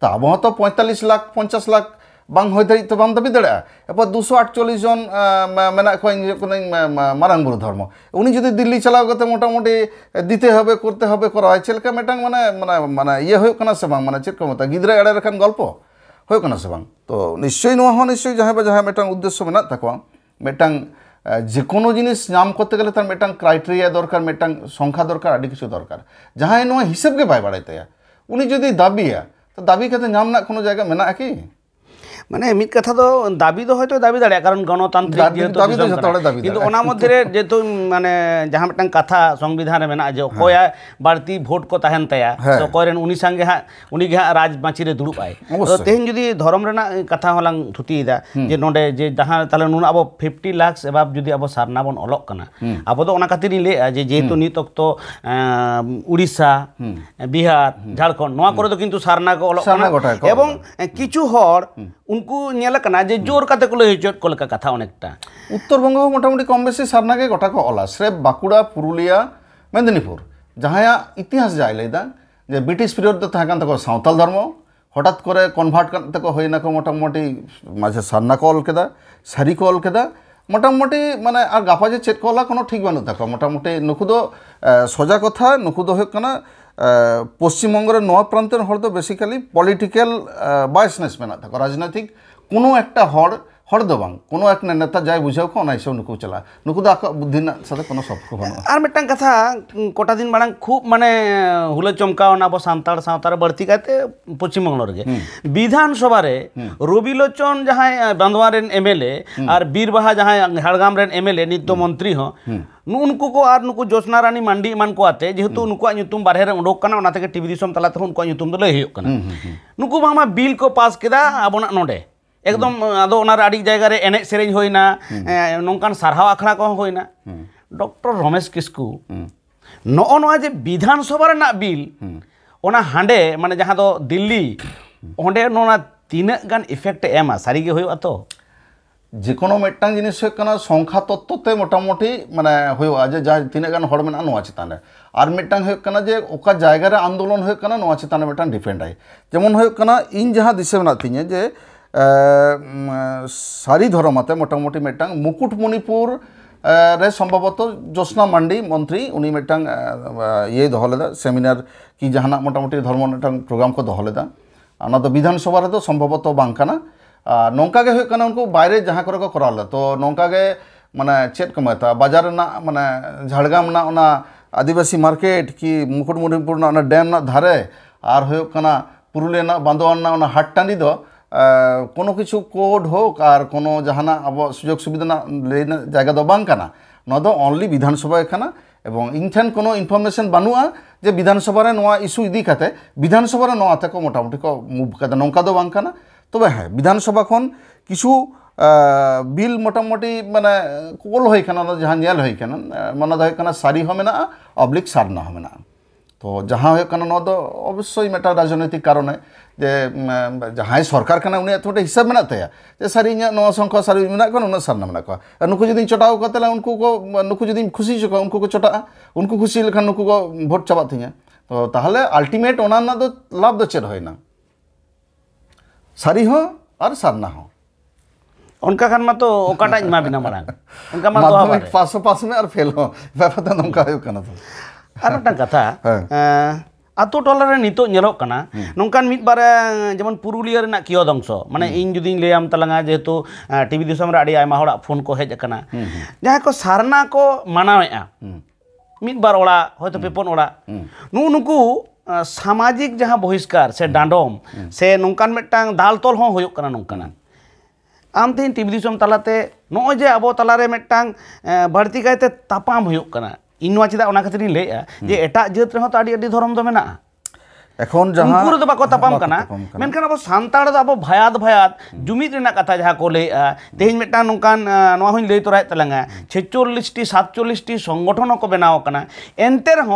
तो अब तो पैंतालिस लाख पंचाश लाख बांग हो दाड़ी तो बाम दाबी दाड़ा एपर दुशो आठचल्लिस जन मेना मारांग बुरु धर्म उनी जुदी दिल्ली चलाव करते मोटामुटी दीते हबे करते हबे कराय चेलका मैं माने माने माने ये होय से बांग चेक को मता एड़े रखान गल्प होय से तो निश्चय नुवा निश्चय जहां बा जहां मेटांग उद्देश्य मेना तकवा যে কোনো জিনিস নাম করতে গেলে তার মেটাং ক্রাইটেরিয়া দরকার মেটাং সংখ্যা দরকার আদি কিছু দরকার ᱡᱟᱦᱟᱸᱭ ᱱᱚᱣᱟ ᱦᱤᱥᱟᱹᱵ ᱜᱮ ᱵᱟᱭ ᱵᱟᱲᱟᱭ ᱛᱟᱭᱟ ᱩᱱᱤ ᱡᱩᱫᱤ ᱫᱟᱵᱤᱭᱟ ᱛᱚ ᱫᱟᱵᱤ ᱠᱟᱛᱮ ᱧᱟᱢ ᱨᱮᱱᱟᱜ ᱠᱳᱱᱳ ᱡᱟᱭᱜᱟ ᱢᱮᱱᱟᱜᱼᱟ ᱠᱤ মানে ᱢᱤᱫ ᱠᱟᱛᱷᱟ ᱫᱚ ᱫᱟᱵᱤ ᱫᱚ ᱦᱚᱭᱛᱚ ᱫᱟᱵᱤ ᱫᱟᱲᱮᱭᱟᱜᱼᱟ ᱠᱟᱨᱚᱱ ᱜᱚᱱᱚᱛᱟᱱᱛᱨᱤᱠ ᱡᱮᱦᱮᱛᱩ ᱠᱤᱱᱛᱩ ᱚᱱᱟ মধ্যে রে যেহেতু মানে ᱡᱟᱦᱟᱸ ᱢᱤᱫᱴᱟᱝ ᱠᱟᱛᱷᱟ সংবিধান ᱨᱮ ᱢᱮᱱᱟᱜᱼᱟ ᱡᱮ ᱚᱠᱚᱭᱟᱜ ᱵᱟᱹᱲᱛᱤ ᱵᱷᱳᱴ ᱠᱚ ᱛᱟᱦᱮᱱ ᱛᱟᱭᱟ ᱥᱮ ᱚᱠᱚᱭᱨᱮᱱ ᱩᱱᱤ ᱥᱟᱸᱜᱮ ᱦᱟᱸᱜ ᱩᱱᱤ ᱜᱮ ᱦᱟᱸᱜ ᱨᱟᱡᱽ ᱢᱟᱹᱪᱤ ᱨᱮ ᱫᱩᱲᱩᱵ ᱟᱭ ᱛᱚ ᱛᱮᱦᱮᱧ ᱡᱩᱫᱤ ᱫᱷᱚᱨᱚᱢ ᱨᱮᱱᱟᱜ ᱠᱟᱛᱷᱟ ᱦᱚᱸᱞᱟᱝ ᱛᱷᱩᱛᱤᱭᱮᱫᱟ ᱡᱮ ᱱᱚᱰᱮ ᱡᱮ ᱡᱟᱦᱟᱸ ᱛᱟᱦᱞᱮ ᱱᱩᱱᱟᱹᱜ ᱟᱵᱚ ᱯᱷᱤফᱴᱤ ᱞᱟᱠᱷᱥ ᱮᱵᱟᱵ ᱡᱩᱫᱤ ᱟᱵᱚ ᱥᱟᱨᱱᱟ ᱵᱚᱱ ᱚᱞᱚᱜ ᱠᱟᱱᱟ ᱟᱵᱚ ᱫᱚ ᱚᱱᱟ ᱠᱷᱟᱹᱛᱤᱨᱤᱧ ᱞᱟᱹᱭᱮᱜᱼᱟ ᱡᱮ ᱡᱮᱦᱮᱛু ᱱᱤᱛ ᱚᱠᱛᱚ উড়িষ্যা বিহার ঝাড়খণ্ড ᱱᱚᱣᱟ ᱠᱚᱨᱮ ᱫᱚ কিন্তু ᱥᱟᱨᱱᱟ ᱠᱚ ᱚᱞᱚᱜ ᱠᱟᱱᱟ ᱮᱵᱚᱝ ᱠᱤᱪᱷᱩ ᱦᱚᱲ ᱩᱱᱠᱩ ᱧᱮᱞ ᱟᱠᱟᱱᱟ ᱡᱮ ᱡᱳᱨ ᱠᱟᱛᱮ ᱠᱚ ᱞᱟᱹᱭ ᱦᱚᱪᱚᱭᱮᱫ ᱠᱚ ᱞᱮᱠᱟ ᱠᱟᱛᱷᱟ ᱚᱱᱮᱠᱴᱟ ᱩᱛᱛᱚᱨᱵᱚᱝᱜᱚ ᱦᱚᱸ ᱢᱚᱴᱟᱢᱩᱴᱤ ᱠᱚᱢ ᱵᱮᱥᱤ ᱥᱟᱨᱱᱟ ᱜᱮ ᱜᱚᱴᱟ ᱠᱚ ᱚᱞᱟ ᱥᱨᱮᱯ ᱵᱟᱸᱠᱩᱲᱟ ᱯᱩᱨᱩᱞᱤয়া ᱢᱮᱫᱽᱱᱤᱯᱩর ᱡᱟᱦᱟᱸᱭᱟᱜ ᱤᱛᱤᱦᱟᱥ ᱡᱟᱭ ᱞᱟᱹᱭᱫᱟ ᱡᱮ ᱵᱨᱤᱴᱤᱥ ᱯᱤᱨᱤᱭᱚᱰ ᱫᱚ ᱛᱟᱦᱮᱸ ᱠᱟᱱ ᱛᱟᱠᱚᱣᱟ ᱥᱟᱶᱛᱟᱞ ᱫᱷᱚᱨᱢᱚ ᱦᱚᱴᱟᱛ ᱠᱚᱨᱮ ᱠᱚᱱᱵᱷᱟᱨᱴ ᱠᱟᱱ ᱛᱟᱠᱚ ᱦᱩᱭᱱᱟ ᱠᱚ ᱢᱚᱴᱟᱢᱩᱴᱤ ᱢᱟᱡᱷᱮ ᱥᱟᱨᱱᱟ ᱠᱚ ᱚᱞ ᱠᱮᱫᱟ ᱥᱟᱹᱨᱤ ᱠᱚ ᱚᱞ ᱠᱮᱫᱟ ᱢᱟᱱᱮ ᱟᱨ ᱜᱟᱯᱟ ᱡᱮ ᱪᱮᱫ ᱠᱚ ᱚᱞᱟ ᱠᱚᱱᱚ ᱴᱷᱤᱠ ᱵᱟᱹᱱᱩᱜ কলা কোনো ᱱᱩᱠᱩ ᱫᱚ ᱥᱚᱡᱟ মোটামুটি ᱱᱩᱠᱩ ᱫᱚ ᱦᱩᱭᱩᱜ ᱠᱟᱱᱟ পশ্চিমবঙ্গের নয়া প্রান্তের হর তো বেসিক্যালি পলিটিক্যাল বায়াসনেস মেনা থাকে রাজনৈতিক কোনো একটা হর ᱦᱚᱲ ᱫᱚ ᱵᱟᱝ ᱠᱳᱱᱳ ᱮᱠ ᱱᱮᱛᱟ ᱡᱟᱭ ᱵᱩᱡᱷᱟᱹᱣ ᱠᱚ ᱚᱱᱟ ᱦᱤᱥᱟᱹᱵ ᱱᱩᱠᱩ ᱪᱟᱞᱟᱜᱼᱟ ᱱᱩᱠᱩ ᱫᱚ ᱟᱠᱚᱣᱟᱜ ᱵᱩᱫᱽᱫᱷᱤ ᱨᱮᱱᱟᱜ ᱥᱟᱛᱮ ᱠᱳᱱᱳ ᱥᱚᱯᱠᱚ ᱵᱟᱹᱱᱩᱜᱼᱟ ᱟᱨ ᱢᱤᱫᱴᱟᱝ ᱠᱟᱛᱷᱟ ᱠᱚᱴᱟ ᱫᱤᱱ ᱢᱟᱲᱟᱝ ᱠᱷᱩᱵ ᱢᱟᱱᱮ ᱦᱩᱞᱟᱹ ᱪᱚᱢᱠᱟᱣᱱᱟ ᱟᱵᱚ ᱥᱟᱱᱛᱟᱲ ᱥᱟᱶᱛᱟ ᱨᱮ ᱵᱟᱹᱲᱛᱤ ᱠᱟᱭᱛᱮ ᱯᱚᱪᱷᱤᱢ ᱵᱟᱝᱞᱟ ᱨᱮᱜᱮ ᱵᱤᱫᱷᱟᱱ ᱥᱚᱵᱷᱟ ᱨᱮ ᱨᱚᱵᱤᱞᱳᱪᱚᱱ ᱡᱟᱦᱟᱸᱭ ᱵᱟᱸᱫᱣᱟ ᱨᱮᱱ ᱮᱢᱮᱞᱮ ᱟᱨ ᱵᱤᱨᱵᱟᱦᱟ ᱡᱟᱦᱟᱸᱭ ᱡᱷᱟᱲᱜᱨᱟᱢ ᱨᱮᱱ ᱮᱢᱮᱞᱮ ᱱᱤᱛ ᱫᱚ ᱢᱚᱱᱛᱨᱤ ᱦᱚᱸ ᱱᱩᱱᱠᱩ ᱠᱚ ᱟᱨ ᱱᱩᱠᱩ ᱡᱳᱥᱱᱟ ᱨᱟᱱᱤ ᱢᱟᱱᱰᱤ ᱮᱢᱟᱱ ᱠᱚ ᱟᱛᱮ ᱡᱮᱦᱮᱛু ᱱᱩᱠᱩᱣᱟᱜ ᱧᱩᱛᱩᱢ ᱵᱟᱨᱦᱮ ᱨᱮ ᱩᱰᱩᱠ ᱠᱟᱱᱟ ᱚᱱᱟ ᱛᱮᱜᱮ ᱴᱤᱵᱷᱤ ᱫᱤᱥᱚᱢ ᱛᱟᱞᱟ ᱛᱮᱦᱚᱸ ᱩᱱᱠᱩᱣᱟᱜ ᱧᱩᱛᱩᱢ ᱫᱚ ᱞᱟᱹᱭ ᱦᱩᱭᱩᱜ ᱠᱟᱱᱟ ᱱᱩᱠᱩ ᱵᱟᱝᱢᱟ ᱵᱤᱞ ᱠᱚ ᱯᱟᱥ ᱠᱮᱫᱟ ᱟᱵᱚᱱᱟᱜ ᱱᱚᱰᱮ ᱮᱠᱫᱚᱢ ᱟᱫᱚ ᱚᱱᱟ ᱨᱮ ᱟᱹᱰᱤ ᱡᱟᱭᱜᱟ ᱨᱮ ᱮᱱᱮᱡ ᱥᱮᱨᱮᱧ ᱦᱩᱭᱱᱟ ᱱᱚᱝᱠᱟᱱ ᱥᱟᱨᱦᱟᱣ ᱟᱠᱷᱲᱟ ᱠᱚᱦᱚᱸ ᱦᱩᱭᱱᱟ ᱰᱚᱠᱴᱚᱨ ᱨᱚᱢᱮᱥ ᱠᱤᱥᱠᱩ ᱱᱚᱜᱼᱚ ᱱᱚᱣᱟ ᱡᱮ ᱵᱤᱫᱷᱟᱱ ᱥᱚᱵᱷᱟ ᱨᱮᱱᱟᱜ ᱵᱤᱞ ᱚᱱᱟ ᱦᱟᱸᱰᱮ ᱢᱟᱱᱮ ᱡᱟᱦᱟᱸ ᱫᱚ ᱫᱤল্ᱞᱤ ᱚᱸᱰᱮ ᱱᱚᱣᱟ ᱛᱤᱱᱟᱹᱜ ᱜᱟᱱ ᱤᱯᱷᱮᱠᱴ ᱮᱢᱟ ᱥᱟᱹᱨᱤᱜᱮ ᱦᱩᱭᱩᱜᱼᱟ ᱛᱚ যেকোনো মিটাং জিনিস হয়ে কানা সংখ্যা তত্ত্বতে মোটামুটি মানে হওয়া যে যা তিনে গান হর মেনা নোয়া চিতানে আর মিটাং হয়ে কানা যে ওকা জায়গারে আন্দোলন হয়ে কানা নোয়া চিতানে মিটাং ডিপেন্ড আই যেমন হয়ে কানা ইন যাহা দিশে মেনা তিনে যে सारी धरमते मोटामुटी मिट्टांग मुकुटमणिपुर रे संभवतः जोस्ना मंडी मंत्री उन्हीं मिट्टांग ये दहलेदा सेमिनार की जहाँ मोटामुटी धर्म मिट्टांग प्रोग्राम को दहलेदा ᱚᱱᱟ ᱫᱚ ᱵᱤᱫᱷᱟᱱ ᱥᱚᱵᱷᱟ ᱨᱮᱫᱚ ᱥᱚᱢᱵᱷᱚᱵᱚᱛᱚ ᱵᱟᱝ ᱠᱟᱱᱟ ᱟᱨ ᱱᱚᱝᱠᱟ ᱜᱮ ᱦᱩᱭᱩᱜ ᱠᱟᱱᱟ ᱩᱱᱠᱩ ᱵᱟᱭᱨᱮ ᱡᱟᱦᱟᱸ ᱠᱚᱨᱮ ᱠᱚ ᱠᱚᱨᱟᱣ ᱞᱮᱫᱟ ᱛᱚ ᱱᱚᱝᱠᱟ ᱜᱮ ᱢᱟᱱᱮ ᱪᱮᱫ ᱠᱚ ᱢᱮᱛᱟᱜᱼᱟ ᱵᱟᱡᱟᱨ ᱨᱮᱱᱟᱜ ᱢᱟᱱᱮ ᱡᱷᱟᱲᱜᱨᱟᱢ ᱨᱮᱱᱟᱜ ᱚᱱᱟ ᱟᱹᱫᱤᱵᱟᱥᱤ ᱢᱟᱨᱠᱮᱴ ᱠᱤ ᱢᱩᱠᱩᱴᱢᱩᱱᱤᱯᱩᱨ ᱨᱮᱱᱟᱜ ᱚᱱᱟ ᱰᱮᱢ ᱨᱮᱱᱟᱜ ᱫᱷᱟᱨᱮ ᱟᱨ ᱦᱩᱭᱩᱜ ᱠᱟᱱᱟ ᱯᱩᱨᱩᱞᱤᱭᱟᱹ ᱨᱮᱱᱟᱜ ᱵᱟᱸᱫᱣᱟᱱ ᱨᱮᱱᱟᱜ ᱚᱱᱟ ᱦᱟᱴ ᱴᱟᱺᱰᱤ ᱫᱚ কোনো কিছু কোড হোক আর কোনো জাহানা আবো সুযোগ সুবিধা না লেনা জায়গা দো বাং কানা নদো অনলি বিধানসভা এখানা এবং ইনঠেন কোনো ইনফরমেশন বানুয়া যে বিধানসভা রে নোয়া ইস্যু ইদি কাতে বিধানসভা রে নোয়া তাকো মোটামুটি কো মুভ কাতে নঙ্কা দো বাং কানা তবে হ্যাঁ বিধানসভা খন কিছু বিল মোটামুটি মানে কোল হয়ে কানা জাহান নেল হয়ে কানা মানে সারি হমেনা অবলিক সারনা হমেনা तो जहाँ नद तो अवश्य मेटा राजनैतिक कारण जे जहाँ सरकार कहना उन हिसाब में जे सर शख सर सारे नुक जुदी चटाव करते नुक जुदी खुशी चो उनको को चटा उनको खुशी लेखान नुक को भोट चाबाती तो आल्टिमेट उन्हें तो लाभ तो चेहर होना सारी और सारना उनका तो ओकाटा तो पास में और फेल हो तो आतो टलारे नितना नौकान मिद बारे जमन पुरुलिया कियदंश मैं इन जुदी ले तेलंगा जेहतु टीवी दिसम फोन को हेज अकना जहाँ को सारना को मानवे मिद बार हम पेपन नुनुक सामाजिक जहाँ बहिष्कार से डांडम से नौकान मिट्टा दाल तल हों नौकान आम तीन टीवी दिसम तलाते नोजे अब तलारे मिट्टा बाड़ती कायते तापाम होना ᱤᱧ ᱱᱚᱣᱟ ᱪᱮᱫᱟᱜ ᱚᱱᱟ ᱠᱷᱟᱹᱛᱤᱨᱤᱧ ᱞᱟᱹᱭᱮᱜᱼᱟ ᱡᱮ ᱮᱴᱟᱜ ᱡᱟᱹᱛ ᱨᱮᱦᱚᱸ ᱛᱚ ᱟᱹᱰᱤ ᱟᱹᱰᱤ ᱫᱷᱚᱨᱚᱢ ᱫᱚ ᱢᱮᱱᱟᱜᱼᱟ এখন যাহা উনকু তো বাকো তাপাম কানা মেনখান আবো সান্তাড় দা আবো ভায়াত ভায়াত জুমিদ রেনা কথা যাহা কো লে তেহিন মেটা নকান নোয়া হই লই তোরাই তালাঙ্গা 46 টি 47 টি সংগঠন কো বেনাও কানা এনতে রহ